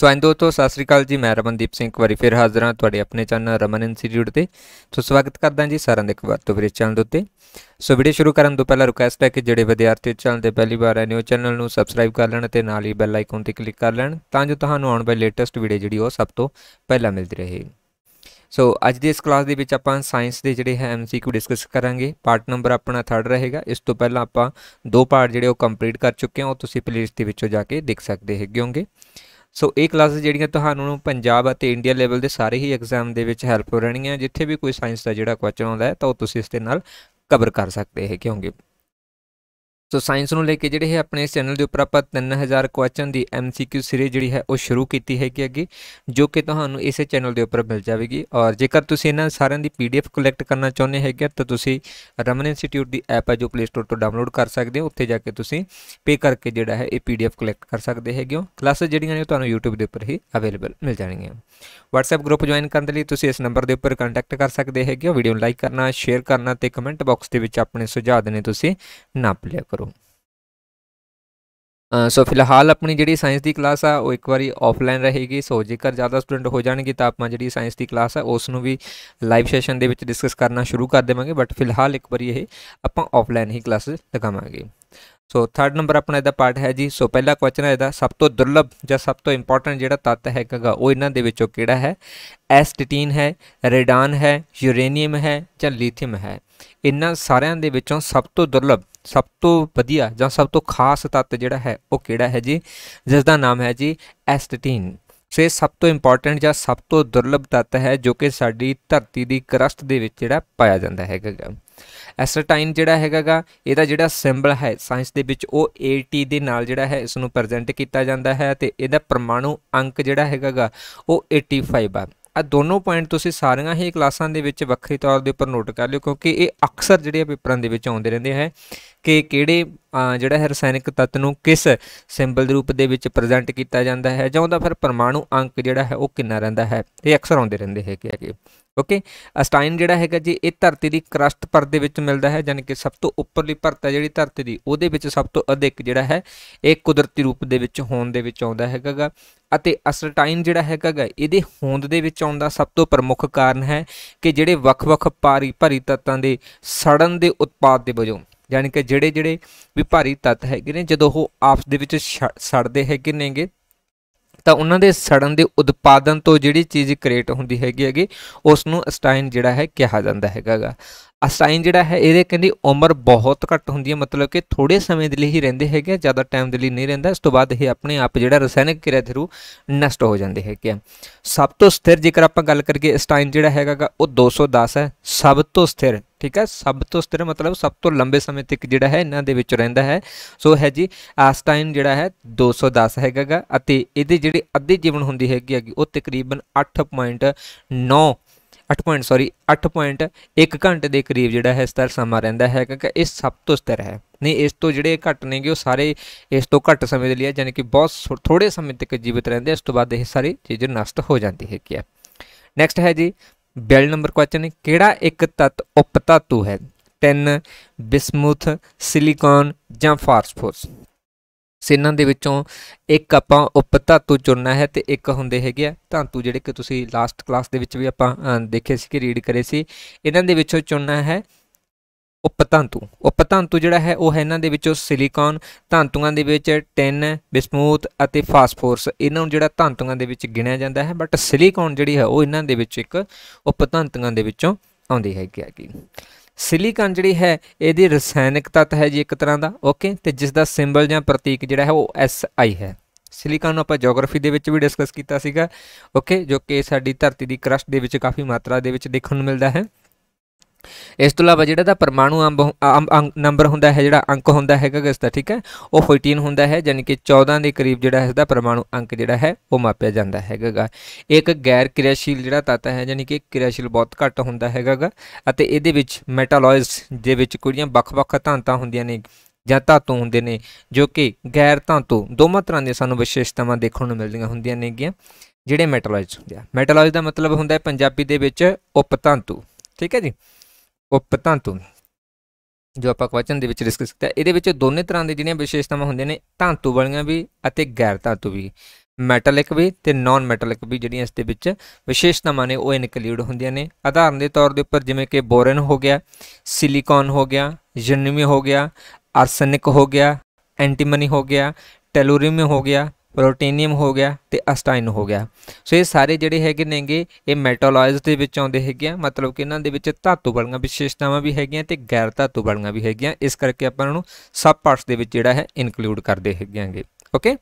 ਸੋ ਐਂ ਦੋਸਤੋ ਸਤਿ ਸ੍ਰੀ ਅਕਾਲ ਜੀ ਮੈਂ ਰਮਨਦੀਪ ਸਿੰਘ ਇੱਕ ਵਾਰੀ ਫਿਰ ਹਾਜ਼ਰ ਹਾਂ ਤੁਹਾਡੇ ਆਪਣੇ ਚੈਨਲ ਰਮਨ ਇੰਸਟੀਚਿਊਟ ਤੇ ਸੋ ਸਵਾਗਤ ਕਰਦਾ ਜੀ ਸਾਰਿਆਂ ਦਾ ਇੱਕ ਵਾਰ ਤੋਂ ਫਿਰ ਇਸ ਚੈਨਲ ਦੇ ਉੱਤੇ ਸੋ ਵੀਡੀਓ ਸ਼ੁਰੂ ਕਰਨ ਤੋਂ ਪਹਿਲਾਂ ਰਿਕੁਐਸਟ ਹੈ ਕਿ ਜਿਹੜੇ ਵਿਦਿਆਰਥੀ ਚੈਨਲ ਤੇ ਪਹਿਲੀ ਵਾਰ ਆਏ ਨੇ ਉਹ ਚੈਨਲ ਨੂੰ ਸਬਸਕ੍ਰਾਈਬ ਕਰ ਲੈਣ ਤੇ ਨਾਲ ਹੀ ਬੈਲ ਆਈਕਨ ਤੇ ਕਲਿੱਕ ਕਰ ਲੈਣ ਤਾਂ ਜੋ ਤੁਹਾਨੂੰ ਆਉਣ ਵਾਲੀ ਲੇਟੈਸਟ ਵੀਡੀਓ ਜਿਹੜੀ ਉਹ ਸਭ ਤੋਂ ਪਹਿਲਾਂ ਮਿਲਦੀ ਰਹੇ ਸੋ ਅੱਜ ਦੀ ਇਸ ਕਲਾਸ ਦੇ ਵਿੱਚ ਆਪਾਂ ਸਾਇੰਸ ਦੇ ਜਿਹੜੇ ਹੈ ਐਮਸੀਕਿਊ ਡਿਸਕਸ ਕਰਾਂਗੇ ਪਾਰਟ ਨੰਬਰ ਆਪਣਾ ਥਰਡ ਰਹੇਗਾ ਇਸ ਤੋਂ ਪਹਿਲਾਂ ਆਪਾਂ ਦੋ ਪਾਰਟ ਜਿਹੜੇ ਉਹ ਕੰਪਲੀਟ ਕਰ ਚੁੱਕੇ ਹਾਂ ਉਹ ਤੁਸੀਂ ਪਲੇਲਿਸਟ ਦੇ ਵਿੱਚੋਂ ਜਾ ਕੇ ਦੇਖ ਸਕਦੇ ਹੈਗੇ ਹੋਗੇ ਸੋ ਇਹ ਕਲਾਸਾਂ ਜਿਹੜੀਆਂ ਤੁਹਾਨੂੰ ਪੰਜਾਬ ਅਤੇ ਇੰਡੀਆ ਲੈਵਲ ਦੇ ਸਾਰੇ ਹੀ ਐਗਜ਼ਾਮ ਦੇ ਵਿੱਚ ਹੈਲਪ ਹੋ ਰਹਿਣੀਆਂ ਜਿੱਥੇ ਵੀ ਕੋਈ ਸਾਇੰਸ ਦਾ ਜਿਹੜਾ ਕੁਐਸਚਨ ਆਉਂਦਾ ਹੈ ਤਾਂ ਉਹ ਤੁਸੀਂ ਇਸ ਦੇ ਨਾਲ ਕਵਰ ਕਰ ਸਕਦੇ ਹੋ ਕਿਉਂਕਿ ਸੋ ਸਾਇੰਸ ਨੂੰ ਲੈ ਕੇ ਜਿਹੜੇ ਹੈ ਆਪਣੇ ਇਸ ਚੈਨਲ ਦੇ ਉੱਪਰ ਆਪਾਂ 3000 ਕੁਐਸਚਨ ਦੀ ਐਮਸੀਕਿਊ ਸੀਰੀਜ਼ ਜਿਹੜੀ ਹੈ ਉਹ ਸ਼ੁਰੂ ਕੀਤੀ ਹੈ ਕਿ ਅੱਗੇ ਜੋ ਕਿ ਤੁਹਾਨੂੰ ਇਸੇ ਚੈਨਲ ਦੇ ਉੱਪਰ ਮਿਲ ਜਾਵੇਗੀ ਔਰ ਜੇਕਰ ਤੁਸੀਂ ਇਹਨਾਂ ਸਾਰਿਆਂ ਦੀ ਪੀਡੀਐਫ ਕਲੈਕਟ ਕਰਨਾ ਚਾਹੁੰਦੇ ਹੈਗੇ ਤਾਂ ਤੁਸੀਂ ਰਮਨ ਇੰਸਟੀਚਿਊਟ ਦੀ ਐਪ ਹੈ ਜੋ ਪਲੇ ਸਟੋਰ ਤੋਂ ਡਾਊਨਲੋਡ ਕਰ ਸਕਦੇ ਹੋ ਉੱਥੇ ਜਾ ਕੇ ਤੁਸੀਂ ਪੇ ਕਰਕੇ ਜਿਹੜਾ ਹੈ ਇਹ ਪੀਡੀਐਫ ਕਲੈਕਟ ਕਰ ਸਕਦੇ ਹੈਗੇ ਹੋ ਕਲਾਸਾਂ ਜਿਹੜੀਆਂ ਨੇ ਤੁਹਾਨੂੰ YouTube ਦੇ ਉੱਪਰ ਹੀ ਅਵੇਲੇਬਲ ਮਿਲ ਜਾਣਗੀਆਂ WhatsApp ਗਰੁੱਪ ਜੁਆਇਨ ਕਰਨ ਦੇ ਲਈ ਤੁਸੀਂ ਇਸ ਨੰਬਰ ਦੇ ਉੱਪਰ ਕੰਟੈਕਟ ਕਰ ਸਕਦੇ ਹੈਗੇ ਹੋ ਵੀਡੀਓ ਨੂੰ ਲਾਈਕ ਕਰਨਾ ਸ਼ੇਅਰ ਕਰਨਾ ਤੇ ਕਮੈਂਟ ਬਾਕਸ ਦੇ ਵਿੱਚ ਆਪਣੇ ਸੁਝਾਅ ਦੇਣੇ ਤੁਸੀਂ ਨਾ ਭੁੱਲਿਆ ਕਰੋ ਸੋ ਫਿਲਹਾਲ ਆਪਣੀ ਜਿਹੜੀ ਸਾਇੰਸ ਦੀ ਕਲਾਸ ਆ ਉਹ ਇੱਕ ਵਾਰੀ ਆਫਲਾਈਨ ਰਹੇਗੀ ਸੋ ਜੇਕਰ ਜ਼ਿਆਦਾ ਸਟੂਡੈਂਟ ਹੋ ਜਾਣਗੇ ਤਾਂ ਆਪਾਂ ਜਿਹੜੀ ਸਾਇੰਸ ਦੀ ਕਲਾਸ ਆ ਉਸ ਨੂੰ ਵੀ ਲਾਈਵ ਸੈਸ਼ਨ ਦੇ ਵਿੱਚ ਡਿਸਕਸ ਕਰਨਾ ਸ਼ੁਰੂ ਕਰ ਦੇਵਾਂਗੇ ਬਟ ਫਿਲਹਾਲ ਇੱਕ ਵਾਰੀ ਇਹ ਆਪਾਂ ਆਫਲਾਈਨ ਹੀ ਕਲਾਸ ਲਗਾਵਾਂਗੇ ਸੋ 3rd ਨੰਬਰ ਆਪਣਾ ਇਹਦਾ ਪਾਰਟ ਹੈ ਜੀ ਸੋ ਪਹਿਲਾ ਕੁਐਸਚਨ ਹੈ ਇਹਦਾ ਸਭ ਤੋਂ ਦੁਰਲਭ ਜਾਂ ਸਭ ਤੋਂ ਇੰਪੋਰਟੈਂਟ ਜਿਹੜਾ ਤੱਤ ਹੈਗਾ ਉਹ ਇਹਨਾਂ ਦੇ ਵਿੱਚੋਂ ਕਿਹੜਾ ਹੈ ਐਸਟੀਟੀਨ ਹੈ ਰੇਡਾਨ ਹੈ ਯੂਰੇਨੀਅਮ ਹੈ ਜਾਂ ਲਿਥੀਅਮ ਹੈ ਇਹਨਾਂ ਸਾਰਿਆਂ ਦੇ ਵਿੱਚੋਂ ਸਭ ਤੋਂ ਦੁਰਲਭ ਸਭ ਤੋਂ ਵਧੀਆ ਜਾਂ ਸਭ ਤੋਂ ਖਾਸ ਤੱਤ ਜਿਹੜਾ ਹੈ ਉਹ ਕਿਹੜਾ ਹੈ ਜੀ ਜਿਸ ਦਾ ਨਾਮ ਹੈ ਜੀ ਐਸਟੀਨ ਸੋ ਇਹ ਸਭ ਤੋਂ ਇੰਪੋਰਟੈਂਟ ਜਾਂ ਸਭ ਤੋਂ ਦੁਰਲਭ ਤੱਤ ਹੈ ਜੋ ਕਿ ਸਾਡੀ ਧਰਤੀ ਦੀ ਕਰਸਟ ਦੇ ਵਿੱਚ ਜਿਹੜਾ ਪਾਇਆ ਜਾਂਦਾ ਹੈਗਾ ਐਸਟਾਈਨ ਜਿਹੜਾ ਹੈਗਾਗਾ ਇਹਦਾ ਜਿਹੜਾ ਸਿੰਬਲ ਹੈ ਸਾਇੰਸ ਦੇ ਵਿੱਚ ਉਹ AT ਦੇ ਨਾਲ ਜਿਹੜਾ ਹੈ ਇਸ ਨੂੰ ਪ੍ਰੈਜ਼ੈਂਟ ਕੀਤਾ ਜਾਂਦਾ ਹੈ ਤੇ ਇਹਦਾ ਪਰਮਾਣੂ ਅੰਕ ਜਿਹੜਾ ਹੈਗਾਗਾ ਉਹ 85 ਆ ਆ ਦੋਨੋਂ ਪੁਆਇੰਟ ਤੁਸੀਂ ਸਾਰੀਆਂ ਹੀ ਕਲਾਸਾਂ ਦੇ ਵਿੱਚ ਵੱਖਰੇ ਤੌਰ ਦੇ ਉੱਪਰ ਨੋਟ ਕਰ ਲਿਓ ਕਿਉਂਕਿ ਇਹ ਅਕਸਰ ਜਿਹੜੇ ਪੇਪਰਾਂ ਦੇ ਵਿੱਚ ਆਉਂਦੇ ਰਹਿੰਦੇ ਹੈ ਕਿ ਕਿਹੜੇ ਜਿਹੜਾ ਹੈ ਰਸਾਇਣਿਕ ਤੱਤ ਨੂੰ ਕਿਸ ਸਿੰਬਲ ਦੇ ਰੂਪ ਦੇ ਵਿੱਚ ਪ੍ਰੈਜ਼ੈਂਟ ਕੀਤਾ ਜਾਂਦਾ ਹੈ ਜਾਂ ਉਹਦਾ ਫਿਰ ਪਰਮਾਣੂ ਅੰਕ ਜਿਹੜਾ ਹੈ ਉਹ ਕਿੰਨਾ ਰਹਿੰਦਾ ਹੈ ਇਹ ਅਕਸਰ ਆਉਂਦੇ ਰਹਿੰਦੇ ਹੈਗੇ ਹੈਗੇ ਓਕੇ ਅਸਟਾਈਨ ਜਿਹੜਾ ਹੈਗਾ ਜੀ ਇਹ ਧਰਤੀ ਦੀ ਕ੍ਰਸਟ ਪਰਤ ਦੇ ਵਿੱਚ ਮਿਲਦਾ ਹੈ ਯਾਨੀ ਕਿ ਸਭ ਤੋਂ ਉੱਪਰਲੀ ਪਰਤ ਹੈ ਜਿਹੜੀ ਧਰਤੀ ਦੀ ਉਹਦੇ ਵਿੱਚ ਸਭ ਤੋਂ ਅਧਿਕ ਜਿਹੜਾ ਹੈ ਇਹ ਕੁਦਰਤੀ ਰੂਪ ਦੇ ਵਿੱਚ ਹੋਣ ਦੇ ਵਿੱਚ ਆਉਂਦਾ ਹੈਗਾਗਾ ਅਤੇ ਅਸਟਾਈਨ ਜਿਹੜਾ ਹੈਗਾਗਾ ਇਹਦੇ ਹੋਂਦ ਦੇ ਵਿੱਚ ਆਉਂਦਾ ਸਭ ਤੋਂ ਪ੍ਰਮੁੱਖ ਕਾਰਨ ਹੈ ਕਿ ਜਿਹੜੇ ਵੱਖ-ਵੱਖ ਪਾਰੀ ਭਰੀ ਤੱਤਾਂ ਦੇ ਸੜਨ ਦੇ ਉਤਪਾਦ ਦੇ ਵਜੋਂ ਯਾਨੀ ਕਿ ਜਿਹੜੇ ਜਿਹੜੇ ਵੀ ਭਾਰੀ ਤੱਤ ਹੈਗੇ ਨੇ ਜਦੋਂ ਉਹ ਆਪਸ ਦੇ ਵਿੱਚ ਸੜਦੇ ਹੈਗੇ ਨੇਗੇ ਤਾਂ ਉਹਨਾਂ ਦੇ ਸੜਨ ਦੇ ਉਤਪਾਦਨ ਤੋਂ ਜਿਹੜੀ ਚੀਜ਼ ਕ੍ਰੀਏਟ ਹੁੰਦੀ ਹੈਗੀ ਹੈਗੀ ਉਸ ਨੂੰ ਸਟਾਈਨ ਜਿਹੜਾ ਹੈ ਕਿਹਾ ਜਾਂਦਾ ਹੈਗਾਗਾ ਅਸਟਾਈਨ ਜਿਹੜਾ ਹੈ ਇਹਦੇ ਕਹਿੰਦੀ ਉਮਰ ਬਹੁਤ ਘੱਟ ਹੁੰਦੀ ਹੈ ਮਤਲਬ ਕਿ ਥੋੜੇ ਸਮੇਂ ਦੇ ਲਈ ਹੀ ਰਹਿੰਦੇ ਹੈਗੇ ਜ਼ਿਆਦਾ ਟਾਈਮ ਦੇ ਲਈ ਨਹੀਂ ਰਹਿੰਦਾ ਇਸ ਤੋਂ ਬਾਅਦ ਇਹ ਆਪਣੇ ਆਪ ਜਿਹੜਾ ਰਸਾਇਣਿਕ ਕਿਰਿਆ ਥਰੂ ਨਸ਼ਟ ਹੋ ਜਾਂਦੇ ਹੈਗੇ ਸਭ ਤੋਂ ਸਥਿਰ ਜੇਕਰ ਆਪਾਂ ਗੱਲ ਕਰੀਏ ਅਸਟਾਈਨ ਜਿਹੜਾ ਹੈਗਾਗਾ ਉਹ 210 ਹੈ ਸਭ ਤੋਂ ਸਥਿਰ ਠੀਕ ਹੈ ਸਭ ਤੋਂ ਸਥਿਰ ਮਤਲਬ ਸਭ ਤੋਂ ਲੰਬੇ ਸਮੇਂ ਤੱਕ ਜਿਹੜਾ ਹੈ ਇਹਨਾਂ ਦੇ ਵਿੱਚ ਰਹਿੰਦਾ ਹੈ ਸੋ ਹੈ ਜੀ ਆਸਟਾਈਨ ਜਿਹੜਾ ਹੈ 210 ਹੈਗਾਗਾ ਅਤੇ ਇਹਦੇ ਜਿਹੜੇ ਅੱਧੇ ਜੀਵਨ ਹੁੰਦੀ ਹੈਗੀ ਉਹ ਤਕਰੀਬਨ 8.9 8 ਪੁਆਇੰਟ ਸੌਰੀ 8.1 ਘੰਟੇ ਦੇ ਕਰੀਬ ਜਿਹੜਾ ਹੈ ਸਤਰ ਸਮਾਂ ਰਹਿੰਦਾ ਹੈ ਕਿਉਂਕਿ ਇਹ ਸਭ ਤੋਂ ਸਤਰ ਹੈ ਨਹੀਂ ਇਸ ਤੋਂ ਜਿਹੜੇ ਘੱਟ ਨੇਗੇ ਉਹ ਸਾਰੇ ਇਸ ਤੋਂ ਘੱਟ ਸਮੇਂ ਦੇ ਲਈ ਯਾਨੀ ਕਿ ਬਹੁਤ ਥੋੜੇ ਸਮੇਂ ਤੱਕ ਜੀਵਿਤ ਰਹਿੰਦੇ ਇਸ ਤੋਂ ਬਾਅਦ ਇਹ ਸਾਰੀ ਚੀਜ਼ ਨਸ਼ਟ ਹੋ ਜਾਂਦੀ ਹੈ ਕੀ ਹੈ ਨੈਕਸਟ ਹੈ ਜੀ ਬੈਲ ਨੰਬਰ ਕੁਐਸਚਨ ਕਿਹੜਾ ਇੱਕ ਤੱਤ ਉਪਤਾਤੂ ਹੈ 10 ਬਿਸਮੁਥ ਸਿਲੀਕਾਨ ਜਾਂ ਫਾਸਫੋਰਸ ਸੋ ਇਹਨਾਂ ਦੇ ਵਿੱਚੋਂ ਇੱਕ ਆਪਾਂ ਉਪਧਾਤੂ ਚੁਣਨਾ ਹੈ ਤੇ ਇੱਕ ਹੁੰਦੇ ਹੈਗੇ ਆ ਧਾਤੂ ਜਿਹੜੇ ਕਿ ਤੁਸੀਂ ਲਾਸਟ ਕਲਾਸ ਦੇ ਵਿੱਚ ਵੀ ਆਪਾਂ ਦੇਖੇ ਸੀ ਕਿ ਰੀਡ ਕਰੇ ਸੀ ਇਹਨਾਂ ਦੇ ਵਿੱਚੋਂ ਚੁਣਨਾ ਹੈ ਉਪ ਉਪਤੰਤੂ ਜਿਹੜਾ ਹੈ ਉਹ ਹੈ ਇਹਨਾਂ ਦੇ ਵਿੱਚੋਂ ਸਿਲੀਕਾਨ ਧਾਤੂਆਂ ਦੇ ਵਿੱਚ ਟਿਨ ਬਿਸਮੂਥ ਅਤੇ ਫਾਸਫੋਰਸ ਇਹਨਾਂ ਨੂੰ ਜਿਹੜਾ ਧਾਤੂਆਂ ਦੇ ਵਿੱਚ ਗਿਣਿਆ ਜਾਂਦਾ ਹੈ ਬਟ ਸਿਲੀਕਾਨ ਜਿਹੜੀ ਹੈ ਉਹ ਇਹਨਾਂ ਦੇ ਵਿੱਚ ਇੱਕ ਉਪਤੰਤੂਆਂ ਦੇ ਵਿੱਚੋਂ ਆਉਂਦੀ ਹੈ ਕਿ ਆ ਕੀ ਸਿਲੀਕਨ ਜਿਹੜੀ ਹੈ ਇਹਦੀ ਰਸਾਇਣਿਕ ਤੱਤ ਹੈ ਜੀ ਇੱਕ ਤਰ੍ਹਾਂ ਦਾ ਓਕੇ ਤੇ ਜਿਸ ਦਾ ਸਿੰਬਲ ਜਾਂ ਪ੍ਰਤੀਕ ਜਿਹੜਾ ਹੈ ਉਹ Si ਹੈ ਸਿਲੀਕਨ ਨੂੰ ਆਪਾਂ ਜੀਓਗ੍ਰਾਫੀ ਦੇ ਵਿੱਚ ਵੀ ਡਿਸਕਸ ਕੀਤਾ ਸੀਗਾ ਓਕੇ ਜੋ ਕਿ ਸਾਡੀ ਧਰਤੀ ਦੀ ਕਰਸਟ ਦੇ ਵਿੱਚ ਕਾਫੀ ਮਾਤਰਾ ਦੇ ਵਿੱਚ ਦੇਖਣ ਨੂੰ ਮਿਲਦਾ ਹੈ ਇਸ ਤੋਂ ਇਲਾਵਾ ਜਿਹੜਾ ਦਾ ਪਰਮਾਣੂ ਅੰਬ ਨੰਬਰ ਹੁੰਦਾ ਹੈ ਜਿਹੜਾ ਅੰਕ ਹੁੰਦਾ ਹੈਗਾ ਇਸ ਦਾ ਠੀਕ ਹੈ ਉਹ 14 ਹੁੰਦਾ ਹੈ ਯਾਨੀ ਕਿ 14 ਦੇ ਕਰੀਬ ਜਿਹੜਾ ਇਸ ਦਾ ਪਰਮਾਣੂ ਅੰਕ ਜਿਹੜਾ ਹੈ ਉਹ ਮਾਪਿਆ ਜਾਂਦਾ ਹੈਗਾ ਇੱਕ ਗੈਰ ਕਿਰਿਆਸ਼ੀਲ ਜਿਹੜਾ ਤੱਤ ਹੈ ਯਾਨੀ ਕਿ ਕਿਰਿਆਸ਼ੀਲ ਬਹੁਤ ਘੱਟ ਹੁੰਦਾ ਹੈਗਾ ਅਤੇ ਇਹਦੇ ਵਿੱਚ ਮੈਟਾਲੋਇਡਸ ਦੇ ਵਿੱਚ ਕੁੜੀਆਂ ਵੱਖ-ਵੱਖ ਧਾਂਤਾਂ ਹੁੰਦੀਆਂ ਨੇ ਜਾਂ ਧਾਤੂ ਹੁੰਦੇ ਨੇ ਜੋ ਕਿ ਗੈਰ ਧਾਤੂ ਦੋਵਾਂ ਤਰ੍ਹਾਂ ਦੀਆਂ ਸਾਨੂੰ ਵਿਸ਼ੇਸ਼ਤਾਵਾਂ ਦੇਖਣ ਨੂੰ ਮਿਲਦੀਆਂ ਹੁੰਦੀਆਂ ਨੇਗੀਆਂ ਜਿਹੜੇ ਮੈਟਾਲੋਇਡਸ ਹੁੰਦੇ ਆ ਮੈਟਾਲੋਇਡ ਦਾ ਮਤਲਬ ਹੁੰਦਾ ਹੈ ਪੰਜਾਬੀ ਦੇ ਵਿੱਚ ਉਪਧਾਤੂ ਠੀਕ ਹੈ ਜੀ ਉਪਤਾਂ ਤੋਂ ਜੋ ਆਪਾਂ ਕਵਚਨ ਦੇ ਵਿੱਚ ਡਿਸਕਸ ਕੀਤਾ ਇਹਦੇ ਵਿੱਚ ਦੋਨੇ ਤਰ੍ਹਾਂ ਦੇ ਜਿਹੜੀਆਂ ਵਿਸ਼ੇਸ਼ਤਾਵਾਂ ਹੁੰਦੀਆਂ ਨੇ ਧਾਤੂ ਵਾਲੀਆਂ ਵੀ ਅਤੇ ਗੈਰ ਧਾਤੂ ਵੀ ਮੈਟਲਿਕ ਵੀ ਤੇ ਨਾਨ ਮੈਟਲਿਕ ਵੀ ਜਿਹੜੀਆਂ ਇਸ ਦੇ ਵਿੱਚ ਵਿਸ਼ੇਸ਼ਤਾਵਾਂ ਨੇ ਉਹ ਇਨਕਲੂਡ ਹੁੰਦੀਆਂ ਨੇ ਆਧਾਰਨ ਦੇ ਤੌਰ ਦੇ ਉੱਪਰ ਜਿਵੇਂ ਕਿ ਬੋਰਨ ਹੋ ਗਿਆ ਸਿਲੀਕਨ ਹੋ ਗਿਆ ਜਰਨੀਮ ਹੋ ਗਿਆ ਆਰਸੈਨਿਕ ਹੋ ਗਿਆ ਐਂਟੀਮਨੀ ਹੋ ਗਿਆ ਟੈਲੂਰੀਅਮ ਹੋ ਗਿਆ ਪ੍ਰੋਟੀਨੀਅਮ ਹੋ ਗਿਆ ਤੇ ਅਸਟਾਈਨ ਹੋ ਗਿਆ ਸੋ ਇਹ ਸਾਰੇ ਜਿਹੜੇ ਹੈਗੇ ਨੇਗੇ ਇਹ ਮੈਟਾਲੋਇਡਸ ਦੇ ਵਿੱਚ ਆਉਂਦੇ ਹੈਗੇ ਆ ਮਤਲਬ ਕਿ ਇਹਨਾਂ ਦੇ ਵਿੱਚ ਧਾਤੂ ਵਾਲੀਆਂ ਵਿਸ਼ੇਸ਼ਤਾਵਾਂ ਵੀ ਹੈਗੀਆਂ ਤੇ ਗੈਰ ਧਾਤੂ ਵਾਲੀਆਂ ਵੀ ਹੈਗੀਆਂ ਇਸ ਕਰਕੇ ਆਪਾਂ ਇਹਨਾਂ ਨੂੰ ਸਬ ਪਾਰਟਸ ਦੇ ਵਿੱਚ ਜਿਹੜਾ ਹੈ ਇਨਕਲੂਡ ਕਰਦੇ ਹੈਗੇਾਂਗੇ ਓਕੇ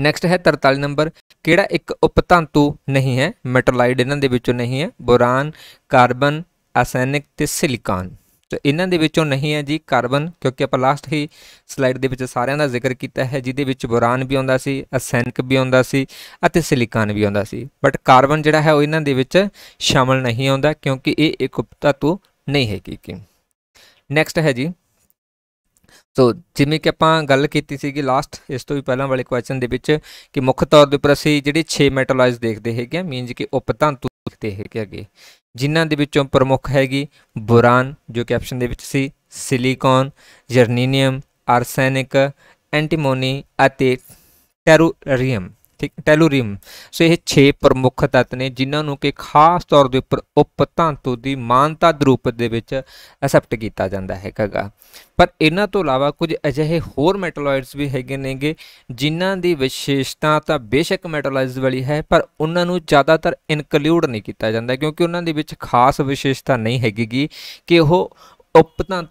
ਨੈਕਸਟ ਹੈ 43 ਨੰਬਰ ਕਿਹੜਾ ਇੱਕ ਉਪਤੰਤੂ ਨਹੀਂ ਹੈ ਮੈਟਲਾਈਡ ਇਹਨਾਂ ਦੇ ਵਿੱਚੋਂ ਨਹੀਂ ਹੈ ਬੋਰਾਨ ਕਾਰਬਨ ਅਸੈਨਿਕ ਤੇ ਸਿਲੀਕਾਨ ਤੇ ਇਹਨਾਂ ਦੇ ਵਿੱਚੋਂ ਨਹੀਂ ਹੈ ਜੀ ਕਾਰਬਨ ਕਿਉਂਕਿ ਆਪਾਂ ਲਾਸਟ ਹੀ ਸਲਾਈਡ ਦੇ ਵਿੱਚ ਸਾਰਿਆਂ ਦਾ ਜ਼ਿਕਰ ਕੀਤਾ ਹੈ ਜਿਹਦੇ ਵਿੱਚ ਬੋਰਾਨ ਵੀ ਆਉਂਦਾ ਸੀ ਅਸੈਨਿਕ ਵੀ ਆਉਂਦਾ ਸੀ ਅਤੇ ਸਿਲੀਕਾਨ ਵੀ ਆਉਂਦਾ ਸੀ ਬਟ ਕਾਰਬਨ ਜਿਹੜਾ ਹੈ ਉਹ ਇਹਨਾਂ ਦੇ ਵਿੱਚ ਸ਼ਾਮਲ ਨਹੀਂ ਆਉਂਦਾ ਕਿਉਂਕਿ ਇਹ ਇੱਕ ਉਪਤਾਤੂ ਨਹੀਂ ਕੀ ਕਿ ਨੈਕਸਟ ਹੈ ਜੀ ਸੋ ਜਿਵੇਂ ਕਿ ਆਪਾਂ ਗੱਲ ਕੀਤੀ ਸੀਗੀ ਲਾਸਟ ਇਸ ਤੋਂ ਵੀ ਪਹਿਲਾਂ ਵਾਲੇ ਕੁਐਸਚਨ ਦੇ ਵਿੱਚ ਕਿ ਮੁੱਖ ਤੌਰ ਦੇ ਉੱਪਰ ਅਸੀਂ ਜਿਹੜੇ 6 ਮੈਟਲਾਈਜ਼ ਦੇਖਦੇ ਹੈਗੇ ਮੀਨਜ਼ ਕਿ ਉਪਤੰਤੂ ਦੇਖਦੇ ਹੈਗੇ ਅੱਗੇ ਜਿਨ੍ਹਾਂ ਦੇ ਵਿੱਚੋਂ ਪ੍ਰਮੁੱਖ ਹੈਗੀ ਬੋਰਾਨ ਜੋ ਕਿ ਆਪਸ਼ਨ ਦੇ ਵਿੱਚ C silicon germanium arsenic antimony ਅਤੇ ਟੈਰੂਰੀਅਮ ਠੀਕ ਟੈਲੂਰੀਅਮ ਸੋ ਇਹ 6 ਪ੍ਰਮੁੱਖ ਤੱਤ ਨੇ ਜਿਨ੍ਹਾਂ ਨੂੰ ਕਿ ਖਾਸ ਤੌਰ ਦੇ ਉੱਪਰ ਉਪ ਧਾਤੂ ਦੀ ਮਾਨਤਾ ਦੇ ਰੂਪ ਦੇ ਵਿੱਚ ਐਕਸੈਪਟ ਕੀਤਾ ਜਾਂਦਾ ਹੈ ਕਗਾ ਪਰ ਇਹਨਾਂ ਤੋਂ ਇਲਾਵਾ ਕੁਝ ਅਜਿਹੇ ਹੋਰ ਮੈਟਲੋਇਡਸ ਵੀ ਹੈਗੇ ਨੇਗੇ ਜਿਨ੍ਹਾਂ ਦੀ ਵਿਸ਼ੇਸ਼ਤਾ ਤਾਂ ਬੇਸ਼ੱਕ ਮੈਟਲੋਇਡਸ ਵਾਲੀ ਹੈ ਪਰ ਉਹਨਾਂ ਨੂੰ ਜ਼ਿਆਦਾਤਰ ਇਨਕਲੂਡ ਨਹੀਂ ਕੀਤਾ ਜਾਂਦਾ ਕਿਉਂਕਿ ਉਹਨਾਂ ਦੇ ਵਿੱਚ ਖਾਸ ਵਿਸ਼ੇਸ਼ਤਾ ਨਹੀਂ ਹੈਗੀ ਕਿ ਉਹ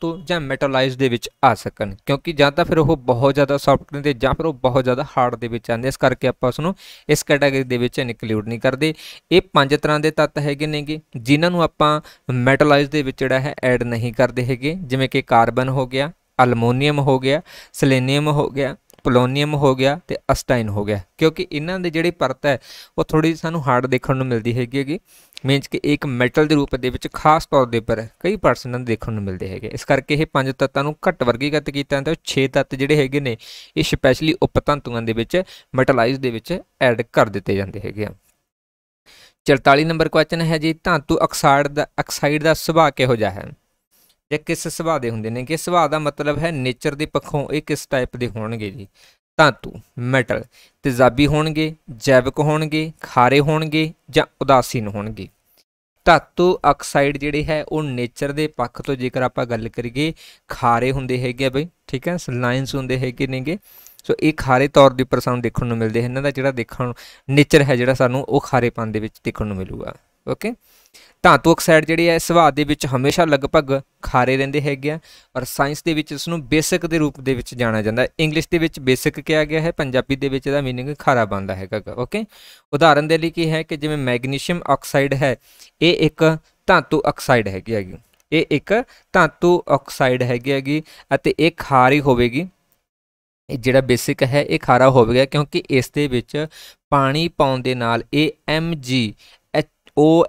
ਤੋਂ ਜਾਂ ਮੈਟਲਾਈਜ਼ ਦੇ ਵਿੱਚ ਆ ਸਕਣ ਕਿਉਂਕਿ ਜਾਂ ਤਾਂ ਫਿਰ ਉਹ ਬਹੁਤ ਜ਼ਿਆਦਾ ਸੌਫਟ ਨੇ ਤੇ ਜਾਂ ਫਿਰ ਉਹ ਬਹੁਤ ਜ਼ਿਆਦਾ ਹਾਰਡ ਦੇ ਵਿੱਚ ਆਉਂਦੇ ਇਸ ਕਰਕੇ ਆਪਾਂ ਉਸ ਨੂੰ ਇਸ ਕੈਟਾਗਰੀ ਦੇ ਵਿੱਚ ਇਨਕਲੂਡ ਨਹੀਂ ਕਰਦੇ ਇਹ ਪੰਜ ਤਰ੍ਹਾਂ ਦੇ ਤੱਤ ਹੈਗੇ ਨੇਗੇ ਜਿਨ੍ਹਾਂ ਨੂੰ ਆਪਾਂ ਮੈਟਲਾਈਜ਼ ਦੇ ਵਿੱਚ ਜਿਹੜਾ ਹੈ ਐਡ ਨਹੀਂ ਕਰਦੇ ਹੈਗੇ ਜਿਵੇਂ ਕਿ ਕਾਰਬਨ ਹੋ ਗਿਆ ਅਲਮੋਨੀਅਮ ਹੋ ਗਿਆ ਸਲੇਨੀਅਮ ਹੋ ਗਿਆ ਪੋਲੋਨੀਅਮ ਹੋ ਗਿਆ ਤੇ ਅਸਟਾਈਨ ਹੋ ਗਿਆ ਕਿਉਂਕਿ ਇਹਨਾਂ ਦੇ ਜਿਹੜੇ ਪਰਤ ਹੈ ਉਹ ਥੋੜੀ ਸਾਨੂੰ ਹਾਰਡ ਦੇਖਣ ਨੂੰ ਮਿਲਦੀ ਹੈਗੀ ਹੈਗੀ ਮੀਨਸ ਕਿ ਇੱਕ ਮੈਟਲ ਦੇ ਰੂਪ ਦੇ ਵਿੱਚ ਖਾਸ ਤੌਰ ਦੇ ਉੱਪਰ ਕਈ ਪਰਸਨਾਂ ਦੇਖਣ ਨੂੰ ਮਿਲਦੇ ਹੈਗੇ ਇਸ ਕਰਕੇ ਇਹ ਪੰਜ ਤੱਤਾਂ ਨੂੰ ਘੱਟ ਵਰਗੀਕਤ ਕੀਤਾ ਜਾਂਦਾ ਛੇ ਤੱਤ ਜਿਹੜੇ ਹੈਗੇ ਨੇ ਇਹ ਸਪੈਸ਼ਲੀ ਉਪਤੰਤੂਆਂ ਦੇ ਵਿੱਚ ਮੈਟਲਾਈਜ਼ ਦੇ ਵਿੱਚ ਐਡ ਕਰ ਦਿੱਤੇ ਜਾਂਦੇ ਹੈਗੇ ਆ 44 ਨੰਬਰ ਕੁਐਸਚਨ ਹੈ ਜੀ ਧਾਤੂ ਆਕਸਾਈਡ ਦਾ ਆਕਸਾਈਡ ਦਾ ਸੁਭਾਅ ਕਿਹੋ ਜਿਹਾ ਹੈ ਜਾਂ ਕਿਸ ਸੁਭਾਅ ਦੇ ਹੁੰਦੇ ਨੇ ਕਿ ਸੁਭਾਅ ਦਾ ਮਤਲਬ ਹੈ ਨੇਚਰ ਦੇ ਪੱਖੋਂ ਇਹ ਕਿਸ ਟਾਈਪ ਦੇ ਹੋਣਗੇ ਜੀ ਧਾਤੂ ਮੈਟਲ ਤੇਜ਼ਾਬੀ ਹੋਣਗੇ ਜੈਵਿਕ ਹੋਣਗੇ ਖਾਰੇ ਹੋਣਗੇ ਜਾਂ ਉਦਾਸੀਨ ਹੋਣਗੇ ਧਾਤੂ ਆਕਸਾਈਡ ਜਿਹੜੇ ਹੈ ਉਹ ਨੇਚਰ ਦੇ ਪੱਖ ਤੋਂ ਜੇਕਰ ਆਪਾਂ ਗੱਲ ਕਰੀਏ ਖਾਰੇ ਹੁੰਦੇ ਹੈਗੇ ਬਈ ਠੀਕ ਹੈ ਸਲਾਈਨਸ ਹੁੰਦੇ ਹੈਗੇ ਨੇਗੇ ਸੋ ਇਹ ਖਾਰੇ ਤੌਰ ਦੇ ਉੱਪਰ ਸਾਨੂੰ ਦੇਖਣ ਨੂੰ ਮਿਲਦੇ ਹਨ ਇਹਨਾਂ ਦਾ ਜਿਹੜਾ ਦੇਖਣ ਨੇਚਰ ਹੈ ਜਿਹੜਾ ਸਾਨੂੰ ਉਹ ਖਾਰੇਪਨ ਦੇ ਵਿੱਚ ਦੇਖਣ ਨੂੰ ਮਿਲੂਗਾ ਓਕੇ ਧਾਤੂ ਆਕਸਾਈਡ ਜਿਹੜੇ ਆ ਸੁਭਾਅ ਦੇ ਵਿੱਚ ਹਮੇਸ਼ਾ ਲਗਭਗ ਖਾਰੇ ਰਹਿੰਦੇ ਹੈਗੇ ਆ ਔਰ ਸਾਇੰਸ ਦੇ ਵਿੱਚ ਇਸ ਨੂੰ ਬੇਸਿਕ ਦੇ ਰੂਪ ਦੇ ਵਿੱਚ ਜਾਣਿਆ ਜਾਂਦਾ ਇੰਗਲਿਸ਼ ਦੇ ਵਿੱਚ ਬੇਸਿਕ ਕਿਹਾ ਗਿਆ ਹੈ ਪੰਜਾਬੀ ਦੇ ਵਿੱਚ ਇਹਦਾ मीनिंग ਖਾਰਾ ਬਣਦਾ ਹੈਗਾ ਓਕੇ ਉਦਾਹਰਨ ਦੇ ਲਈ ਕੀ ਹੈ ਕਿ ਜਿਵੇਂ ਮੈਗਨੀਸ਼ੀਅਮ ਆਕਸਾਈਡ ਹੈ ਇਹ ਇੱਕ ਧਾਤੂ ਆਕਸਾਈਡ ਹੈਗੀ ਹੈਗੀ ਇਹ ਇੱਕ ਧਾਤੂ ਆਕਸਾਈਡ ਹੈਗੀ ਹੈਗੀ ਅਤੇ ਇਹ ਖਾਰੀ ਹੋਵੇਗੀ ਇਹ ਜਿਹੜਾ ਬੇਸਿਕ ਹੈ ਇਹ ਖਾਰਾ ਹੋਵੇਗਾ ਕਿਉਂਕਿ ਇਸ ਦੇ ਵਿੱਚ ਪਾਣੀ ਪਾਉਣ ਦੇ ਨਾਲ ਇਹ Mg ਓ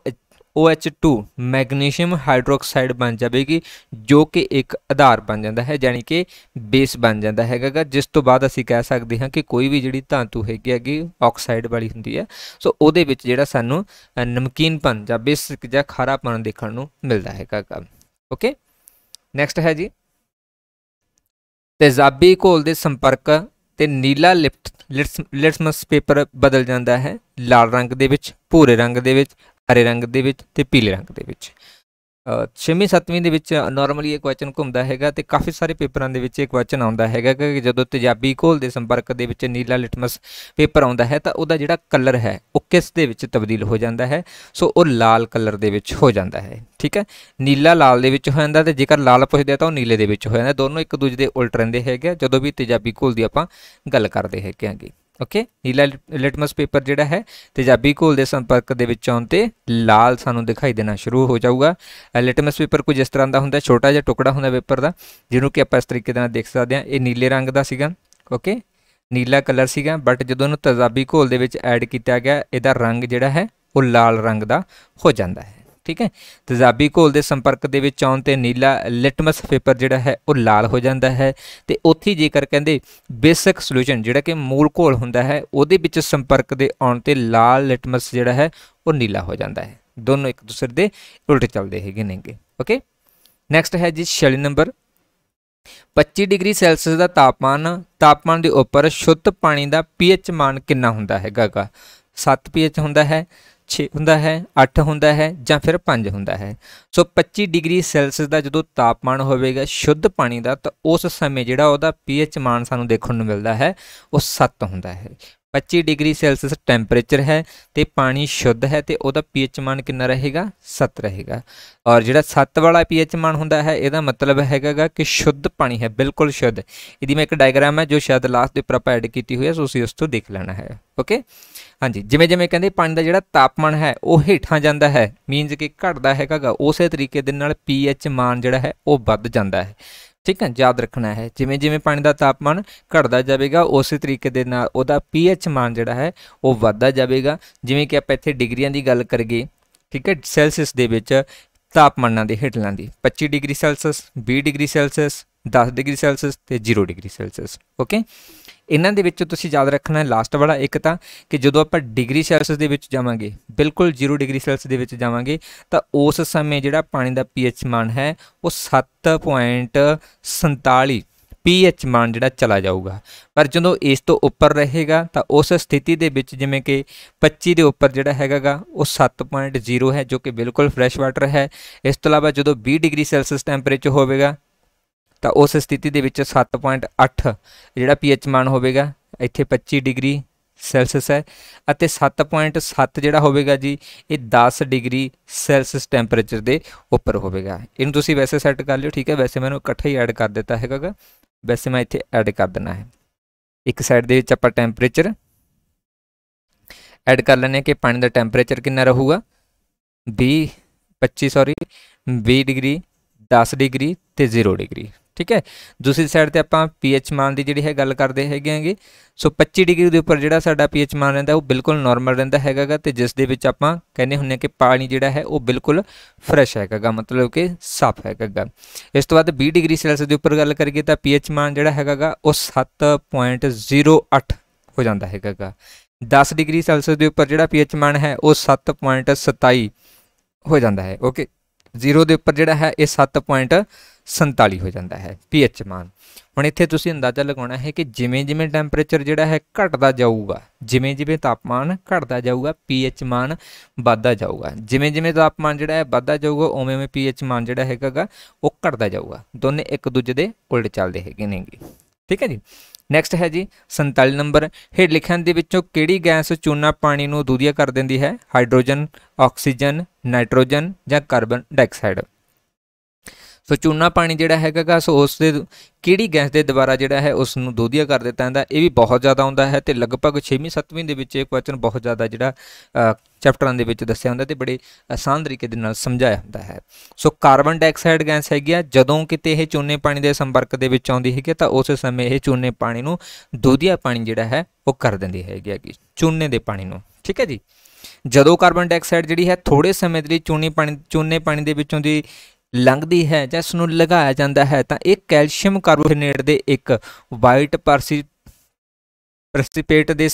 OH2 ਮੈਗਨੀਸ਼ੀਅਮ ਹਾਈਡਰੋਕਸਾਈਡ ਬਣ ਜਾਵੇਗੀ ਜੋ ਕਿ ਇੱਕ ਆਧਾਰ ਬਣ ਜਾਂਦਾ ਹੈ ਯਾਨੀ ਕਿ ਬੇਸ ਬਣ ਜਾਂਦਾ ਹੈਗਾ ਜਿਸ ਤੋਂ ਬਾਅਦ ਅਸੀਂ ਕਹਿ ਸਕਦੇ ਹਾਂ ਕਿ ਕੋਈ ਵੀ ਜਿਹੜੀ ਧਾਤੂ ਹੈਗੀ ਹੈਗੀ ਆਕਸਾਈਡ ਵਾਲੀ ਹੁੰਦੀ ਹੈ ਸੋ ਉਹਦੇ ਵਿੱਚ ਜਿਹੜਾ ਸਾਨੂੰ ਨਮਕੀਨਪਨ ਜਾਂ ਬੇਸਿਕ ਜਾਂ ਖਾਰਾਪਨ ਦੇਖਣ ਨੂੰ ਮਿਲਦਾ ਹੈਗਾ ਓਕੇ ਨੈਕਸਟ ਹੈ ਜੀ ਤੇਜ਼ਾਬੀ ਘੋਲ ਦੇ ਸੰਪਰਕ ਤੇ ਨੀਲਾ ਲਿਪਟ ਲਿਟਸਮਸ ਪੇਪਰ ਬਦਲ ਜਾਂਦਾ ਹੈ ਲਾਲ ਰੰਗ ਦੇ ਵਿੱਚ ਭੂਰੇ ਰੰਗ ਦੇ ਵਿੱਚ ਹਰੇ ਰੰਗ ਦੇ ਵਿੱਚ ਤੇ ਪੀਲੇ ਰੰਗ ਦੇ ਵਿੱਚ ਛੇਵੀਂ ਸੱਤਵੀਂ ਦੇ ਵਿੱਚ ਨਾਰਮਲੀ ਇਹ ਕੁਐਸਚਨ ਘੁੰਮਦਾ ਹੈਗਾ ਤੇ ਕਾਫੀ ਸਾਰੇ ਪੇਪਰਾਂ ਦੇ ਵਿੱਚ ਇਹ ਕੁਐਸਚਨ ਆਉਂਦਾ ਹੈਗਾ ਕਿ ਜਦੋਂ ਤੇਜਾਬੀ ਘੋਲ ਦੇ ਸੰਪਰਕ ਦੇ ਵਿੱਚ ਨੀਲਾ ਲਿਟਮਸ ਪੇਪਰ ਆਉਂਦਾ ਹੈ ਤਾਂ ਉਹਦਾ ਜਿਹੜਾ ਕਲਰ ਹੈ ਉਹ ਕਿਸ ਦੇ ਵਿੱਚ ਤਬਦੀਲ ਹੋ ਜਾਂਦਾ ਹੈ ਸੋ ਉਹ ਲਾਲ ਕਲਰ ਦੇ ਵਿੱਚ ਹੋ ਜਾਂਦਾ ਹੈ ਠੀਕ ਹੈ ਨੀਲਾ ਲਾਲ ਦੇ ਵਿੱਚ ਹੋ ਜਾਂਦਾ ਤੇ ਜੇਕਰ ਲਾਲ ਪੁੱਛਦੇ ਤਾਂ ਉਹ ਨੀਲੇ ਦੇ ਵਿੱਚ ਹੋ ਜਾਂਦਾ ਦੋਨੋਂ ਇੱਕ ਦੂਜੇ ਦੇ ਉਲਟ ਰਹਿੰਦੇ ਹੈਗੇ ਜਦੋਂ ਵੀ ਤੇਜਾਬੀ ਘੋਲ ਦੀ ਆਪਾਂ ਗੱਲ ਕਰਦੇ ਹੈਗੇ ਆਂਗੇ ਓਕੇ ਨੀਲਾ ਲਿਟਮਸ ਪੇਪਰ ਜਿਹੜਾ ਹੈ ਤੇਜ਼ਾਬੀ ਘੋਲ ਦੇ ਸੰਪਰਕ ਦੇ ਵਿੱਚ ਆਉਣ ਤੇ ਲਾਲ ਸਾਨੂੰ ਦਿਖਾਈ ਦੇਣਾ ਸ਼ੁਰੂ ਹੋ ਜਾਊਗਾ ਲਿਟਮਸ ਪੇਪਰ ਕੁਝ ਇਸ ਤਰ੍ਹਾਂ ਦਾ ਹੁੰਦਾ ਛੋਟਾ ਜਿਹਾ ਟੁਕੜਾ ਹੁੰਦਾ ਪੇਪਰ ਦਾ ਜਿਹਨੂੰ ਕਿ ਆਪਾਂ ਇਸ ਤਰੀਕੇ ਨਾਲ ਦੇਖ ਸਕਦੇ ਹਾਂ ਇਹ ਨੀਲੇ ਰੰਗ ਦਾ ਸੀਗਾ ਓਕੇ ਨੀਲਾ ਕਲਰ ਸੀਗਾ ਬਟ ਜਦੋਂ ਉਹਨੂੰ ਤੇਜ਼ਾਬੀ ਘੋਲ ਦੇ ਵਿੱਚ ਐਡ ਕੀਤਾ ਗਿਆ ਇਹਦਾ ਰੰਗ ਜਿਹੜਾ ਹੈ ਉਹ ਲਾਲ ਰੰਗ ਦਾ ਹੋ ਜਾਂਦਾ ਹੈ ਠੀਕ ਹੈ ਤੇਜ਼ਾਬੀ ਘੋਲ ਦੇ ਸੰਪਰਕ ਦੇ ਵਿੱਚ ਆਉਣ ਤੇ ਨੀਲਾ ਲਿਟਮਸ ਪੇਪਰ ਜਿਹੜਾ ਹੈ ਉਹ ਲਾਲ ਹੋ ਜਾਂਦਾ ਹੈ ਤੇ ਉੱਥੇ ਜੇਕਰ ਕਹਿੰਦੇ ਬੇਸਿਕ ਸੋਲੂਸ਼ਨ ਜਿਹੜਾ ਕਿ ਮੂਲ ਘੋਲ ਹੁੰਦਾ ਹੈ ਉਹਦੇ ਵਿੱਚ ਸੰਪਰਕ ਦੇ ਆਉਣ ਤੇ ਲਾਲ ਲਿਟਮਸ ਜਿਹੜਾ ਹੈ ਉਹ ਨੀਲਾ ਹੋ ਜਾਂਦਾ ਹੈ ਦੋਨੋਂ ਇੱਕ ਦੂਸਰੇ ਦੇ ਉਲਟ ਚੱਲਦੇ ਹੈਗੇ ਨੇਗੇ ਓਕੇ ਨੈਕਸਟ ਹੈ ਜੀ 46 ਨੰਬਰ 25 ਡਿਗਰੀ ਸੈਲਸੀਅਸ ਦਾ ਤਾਪਮਾਨ ਤਾਪਮਾਨ ਦੇ ਉੱਪਰ ਸ਼ੁੱਧ ਪਾਣੀ ਦਾ ਪੀਐਚ ਮਾਨ ਕਿੰਨਾ ਹੁੰਦਾ ਹੈਗਾਗਾ 7 ਪੀਐਚ ਹੁੰਦਾ ਹੈ 6 ਹੁੰਦਾ ਹੈ 8 ਹੁੰਦਾ ਹੈ ਜਾਂ ਫਿਰ 5 ਹੁੰਦਾ ਹੈ ਸੋ 25 ਡਿਗਰੀ ਸੈਲਸੀਅਸ ਦਾ ਜਦੋਂ ਤਾਪਮਾਨ ਹੋਵੇਗਾ ਸ਼ੁੱਧ ਪਾਣੀ ਦਾ ਤਾਂ ਉਸ ਸਮੇਂ ਜਿਹੜਾ ਉਹਦਾ ਪੀਐਚ ਮਾਨ ਸਾਨੂੰ ਦੇਖਣ ਨੂੰ ਮਿਲਦਾ ਹੈ ਉਹ 7 ਹੁੰਦਾ ਹੈ 25 ਡਿਗਰੀ ਸੈਲਸੀਅਸ ਟੈਂਪਰੇਚਰ ਹੈ ਤੇ ਪਾਣੀ ਸ਼ੁੱਧ ਹੈ ਤੇ ਉਹਦਾ ਪੀਐਚ ਮਾਨ ਕਿੰਨਾ ਰਹੇਗਾ 7 ਰਹੇਗਾ ਔਰ ਜਿਹੜਾ 7 ਵਾਲਾ ਪੀਐਚ ਮਾਨ ਹੁੰਦਾ ਹੈ ਇਹਦਾ ਮਤਲਬ ਹੈਗਾਗਾ ਕਿ ਸ਼ੁੱਧ ਪਾਣੀ ਹੈ ਬਿਲਕੁਲ ਸ਼ੁੱਧ ਇਹਦੀ ਮੈਂ ਇੱਕ ਡਾਇਗਰਾਮ ਹੈ ਜੋ ਸ਼ਾਇਦ ਲਾਸਟ ਦੇ ਪ੍ਰੋਪਰ ਐਡ ਕੀਤੀ ਹੋਈ ਹੈ ਸੋ ਤੁਸੀਂ ਉਸ ਤੋਂ ਦੇਖ ਲੈਣਾ ਹੈ ਓਕੇ ਹਾਂਜੀ ਜਿਵੇਂ ਜਿਵੇਂ ਕਹਿੰਦੇ ਪਾਣੀ ਦਾ ਜਿਹੜਾ ਤਾਪਮਾਨ ਹੈ ਉਹ ਹੇਠਾਂ ਜਾਂਦਾ ਹੈ ਮੀਨਸ ਕਿ ਘਟਦਾ ਹੈਗਾਗਾ ਉਸੇ ਤਰੀਕੇ ਦੇ ਨਾਲ ਪੀਐਚ ਮਾਨ ਜਿਹੜਾ ਹੈ ਉਹ ਵੱਧ ਜਾਂਦਾ ਹੈ ਠੀਕ ਹੈ ਯਾਦ ਰੱਖਣਾ ਹੈ ਜਿਵੇਂ ਜਿਵੇਂ ਪਾਣੀ ਦਾ ਤਾਪਮਾਨ ਘਟਦਾ ਜਾਵੇਗਾ ਉਸੇ ਤਰੀਕੇ ਦੇ ਨਾਲ ਉਹਦਾ ਪੀਐਚ ਮਾਨ ਜਿਹੜਾ ਹੈ ਉਹ ਵੱਧਦਾ ਜਾਵੇਗਾ ਜਿਵੇਂ ਕਿ ਆਪਾਂ ਇੱਥੇ ਡਿਗਰੀਆਂ ਦੀ ਗੱਲ ਕਰੀਏ ਠੀਕ ਹੈ ਸੈਲਸੀਅਸ ਦੇ ਵਿੱਚ ਤਾਪਮਾਨਾਂ ਦੇ ਹੇਠਲਾਂ ਦੀ 25 degree Celsius 20 degree Celsius 10 degree Celsius ਤੇ 0 ਡਿਗਰੀ ਸੈਲਸੀਅਸ ਓਕੇ ਇਹਨਾਂ ਦੇ ਵਿੱਚ ਤੁਸੀਂ ਯਾਦ ਰੱਖਣਾ ਹੈ ਲਾਸਟ ਵਾਲਾ ਇੱਕ ਤਾਂ ਕਿ ਜਦੋਂ ਆਪਾਂ ਡਿਗਰੀ ਸੈਲਸੀਅਸ ਦੇ ਵਿੱਚ ਜਾਵਾਂਗੇ ਬਿਲਕੁਲ 0 ਡਿਗਰੀ ਸੈਲਸੀਅਸ ਦੇ ਵਿੱਚ ਜਾਵਾਂਗੇ ਤਾਂ ਉਸ ਸਮੇਂ ਜਿਹੜਾ ਪਾਣੀ ਦਾ ਪੀਐਚ ਮਾਨ ਹੈ ਉਹ 7.47 ਪੀਐਚ ਮਾਨ ਜਿਹੜਾ ਚਲਾ ਜਾਊਗਾ ਪਰ ਜਦੋਂ ਇਸ ਤੋਂ ਉੱਪਰ ਰਹੇਗਾ ਤਾਂ ਉਸ ਸਥਿਤੀ ਦੇ ਵਿੱਚ ਜਿਵੇਂ ਕਿ 25 ਦੇ ਉੱਪਰ ਜਿਹੜਾ ਹੈਗਾਗਾ ਉਹ 7.0 ਹੈ ਜੋ ਕਿ ਬਿਲਕੁਲ ਫਰੈਸ਼ ਵਾਟਰ ਹੈ ਇਸ ਤੋਂ ਇਲਾਵਾ ਜਦੋਂ 20 ਡਿਗਰੀ ਸੈਲਸੀਅਸ ਟੈਂਪਰੇਚਰ ਹੋਵੇਗਾ ਤਾਂ ਉਸ ਸਥਿਤੀ ਦੇ ਵਿੱਚ 7.8 ਜਿਹੜਾ ਪੀਐਚ ਮਾਨ ਹੋਵੇਗਾ ਇੱਥੇ 25 ਡਿਗਰੀ ਸੈਲਸੀਅਸ ਹੈ ਅਤੇ 7.7 ਜਿਹੜਾ ਹੋਵੇਗਾ ਜੀ ਇਹ 10 ਡਿਗਰੀ ਸੈਲਸੀਅਸ ਟੈਂਪਰੇਚਰ ਦੇ ਉੱਪਰ ਹੋਵੇਗਾ ਇਹਨੂੰ ਤੁਸੀਂ ਵੈਸੇ ਸੈੱਟ ਕਰ ਲਿਓ ਠੀਕ ਹੈ ਵੈਸੇ ਮੈਂ ਇਹਨੂੰ ਇਕੱਠਾ ਹੀ ਐਡ ਕਰ ਦਿੱਤਾ ਹੈਗਾਗਾ ਵੈਸੇ ਮੈਂ ਇੱਥੇ ਐਡ ਕਰ ਦੇਣਾ ਹੈ ਇੱਕ ਸਾਈਡ ਦੇ ਵਿੱਚ ਆਪਾਂ ਟੈਂਪਰੇਚਰ ਐਡ ਕਰ ਲੈਣੇ ਕਿ ਪਾਣੀ ਦਾ ਟੈਂਪਰੇਚਰ ਕਿੰਨਾ ਰਹੂਗਾ 20 25 ਸੌਰੀ 20 ਡਿਗਰੀ 10 ਡਿਗਰੀ ਤੇ 0 ਡਿਗਰੀ ਠੀਕ ਹੈ ਦੂਸਰੀ ਸਾਈਡ ਤੇ ਆਪਾਂ ਪੀਐਚ ਮਾਨ ਦੀ ਜਿਹੜੀ ਹੈ ਗੱਲ ਕਰਦੇ ਹੈਗੇ ਆਂਗੇ ਸੋ 25 ਡਿਗਰੀ ਦੇ ਉੱਪਰ ਜਿਹੜਾ ਸਾਡਾ ਪੀਐਚ ਮਾਨ ਰਹਿੰਦਾ ਉਹ ਬਿਲਕੁਲ ਨਾਰਮਲ ਰਹਿੰਦਾ ਹੈਗਾਗਾ ਤੇ ਜਿਸ ਦੇ ਵਿੱਚ ਆਪਾਂ ਕਹਿੰਦੇ ਹੁੰਨੇ ਕਿ ਪਾਣੀ ਜਿਹੜਾ ਹੈ ਉਹ ਬਿਲਕੁਲ ਫਰੈਸ਼ ਹੈਗਾਗਾ ਮਤਲਬ ਕਿ ਸਾਫ਼ ਹੈਗਾਗਾ ਇਸ ਤੋਂ ਬਾਅਦ 20 ਡਿਗਰੀ ਸੈਲਸੀਅਸ ਦੇ ਉੱਪਰ ਗੱਲ ਕਰੀਏ ਤਾਂ ਪੀਐਚ ਮਾਨ ਜਿਹੜਾ ਹੈਗਾਗਾ ਉਹ 7.08 ਹੋ ਜਾਂਦਾ ਹੈਗਾਗਾ 10 ਡਿਗਰੀ ਸੈਲਸੀਅਸ ਦੇ ਉੱਪਰ ਜਿਹੜਾ ਪੀਐਚ ਮਾਨ ਹੈ ਉਹ 7.27 ਹੋ ਜਾਂਦਾ ਹੈ ਓਕੇ 0 ਦੇ ਉੱਪਰ ਜਿਹੜਾ ਹੈ ਇਹ 7.47 ਹੋ ਜਾਂਦਾ ਹੈ pH ਮਾਨ ਹੁਣ ਇੱਥੇ ਤੁਸੀਂ ਅੰਦਾਜ਼ਾ ਲਗਾਉਣਾ ਹੈ ਕਿ ਜਿਵੇਂ ਜਿਵੇਂ ਟੈਂਪਰੇਚਰ ਜਿਹੜਾ ਹੈ ਘਟਦਾ ਜਾਊਗਾ ਜਿਵੇਂ ਜਿਵੇਂ ਤਾਪਮਾਨ ਘਟਦਾ ਜਾਊਗਾ pH ਮਾਨ ਵੱਧਦਾ ਜਾਊਗਾ ਜਿਵੇਂ ਜਿਵੇਂ ਤਾਪਮਾਨ ਜਿਹੜਾ ਹੈ ਵੱਧਦਾ ਜਾਊਗਾ ਉਵੇਂ ਉਵੇਂ pH ਮਾਨ ਜਿਹੜਾ ਹੈਗਾਗਾ ਉਹ ਘਟਦਾ ਜਾਊਗਾ ਦੋਨੇ ਇੱਕ ਦੂਜੇ ਦੇ ਉਲਟ ਚੱਲਦੇ ਹੈਗੇ ਨੇਗੇ ਠੀਕ ਹੈ ਜੀ ਨੈਕਸਟ ਹੈ ਜੀ 47 ਨੰਬਰ ਹੇਡ ਲਿਖਣ ਦੇ ਵਿੱਚੋਂ ਕਿਹੜੀ ਗੈਸ ਚੂਨਾ ਪਾਣੀ ਨੂੰ ਦੁਧੀਆ ਕਰ ਦਿੰਦੀ ਹੈ ਹਾਈਡਰੋਜਨ ਆਕਸੀਜਨ ਨਾਈਟ੍ਰੋਜਨ ਜਾਂ ਕਾਰਬਨ ਡਾਈਆਕਸਾਈਡ ਸੋ ਚੂਨਾ ਪਾਣੀ ਜਿਹੜਾ ਹੈਗਾਗਾ ਸੋ ਉਸ ਦੇ ਕਿਹੜੀ ਗੈਸ ਦੇ ਦੁਆਰਾ ਜਿਹੜਾ ਹੈ ਉਸ ਨੂੰ ਦੋਧੀਆ ਕਰ ਦਿੱਤਾ ਜਾਂਦਾ ਇਹ ਵੀ ਬਹੁਤ ਜ਼ਿਆਦਾ ਹੁੰਦਾ ਹੈ ਤੇ ਲਗਭਗ 6ਵੀਂ 7ਵੀਂ ਦੇ ਵਿੱਚ ਇਹ ਕੁਐਸਚਨ ਬਹੁਤ ਜ਼ਿਆਦਾ ਜਿਹੜਾ ਚੈਪਟਰਾਂ ਦੇ ਵਿੱਚ ਦੱਸਿਆ ਹੁੰਦਾ ਤੇ ਬੜੇ ਆਸਾਨ ਤਰੀਕੇ ਦੇ ਨਾਲ ਸਮਝਾਇਆ ਹੁੰਦਾ ਹੈ ਸੋ ਕਾਰਬਨ ਡਾਈਆਕਸਾਈਡ ਗੈਸ ਹੈਗੀ ਆ ਜਦੋਂ ਕਿਤੇ ਇਹ ਚੂਨੇ ਪਾਣੀ ਦੇ ਸੰਪਰਕ ਦੇ ਵਿੱਚ ਆਉਂਦੀ ਹੈਗੀ ਤਾਂ ਉਸੇ ਸਮੇਂ ਇਹ ਚੂਨੇ ਪਾਣੀ ਨੂੰ ਦੋਧੀਆ ਪਾਣੀ ਜਿਹੜਾ ਹੈ ਉਹ ਕਰ ਦਿੰਦੀ ਹੈਗੀ ਆ ਚੂਨੇ ਦੇ ਪਾਣੀ ਨੂੰ ਠੀਕ ਹੈ ਜੀ ਜਦੋਂ ਕਾਰਬਨ ਡਾਈਆਕਸਾਈਡ ਜਿਹੜੀ ਹੈ ਥੋੜੇ ਸਮੇਂ ਦੇ ਲਈ ਚੂਨੇ ਪਾਣੀ ਚੂਨੇ ਪਾਣੀ ਦੇ ਵਿੱਚੋਂ ਦੀ ਲੰਘਦੀ ਹੈ ਜਾਂ ਇਸ ਨੂੰ ਲਗਾਇਆ ਜਾਂਦਾ ਹੈ ਤਾਂ ਇਹ ਕੈਲਸ਼ੀਅਮ ਕਾਰਬੋਨੇਟ ਦੇ ਇੱਕ ਵਾਈਟ ਪ੍ਰੈਸਿਪੇਟ ਦੇ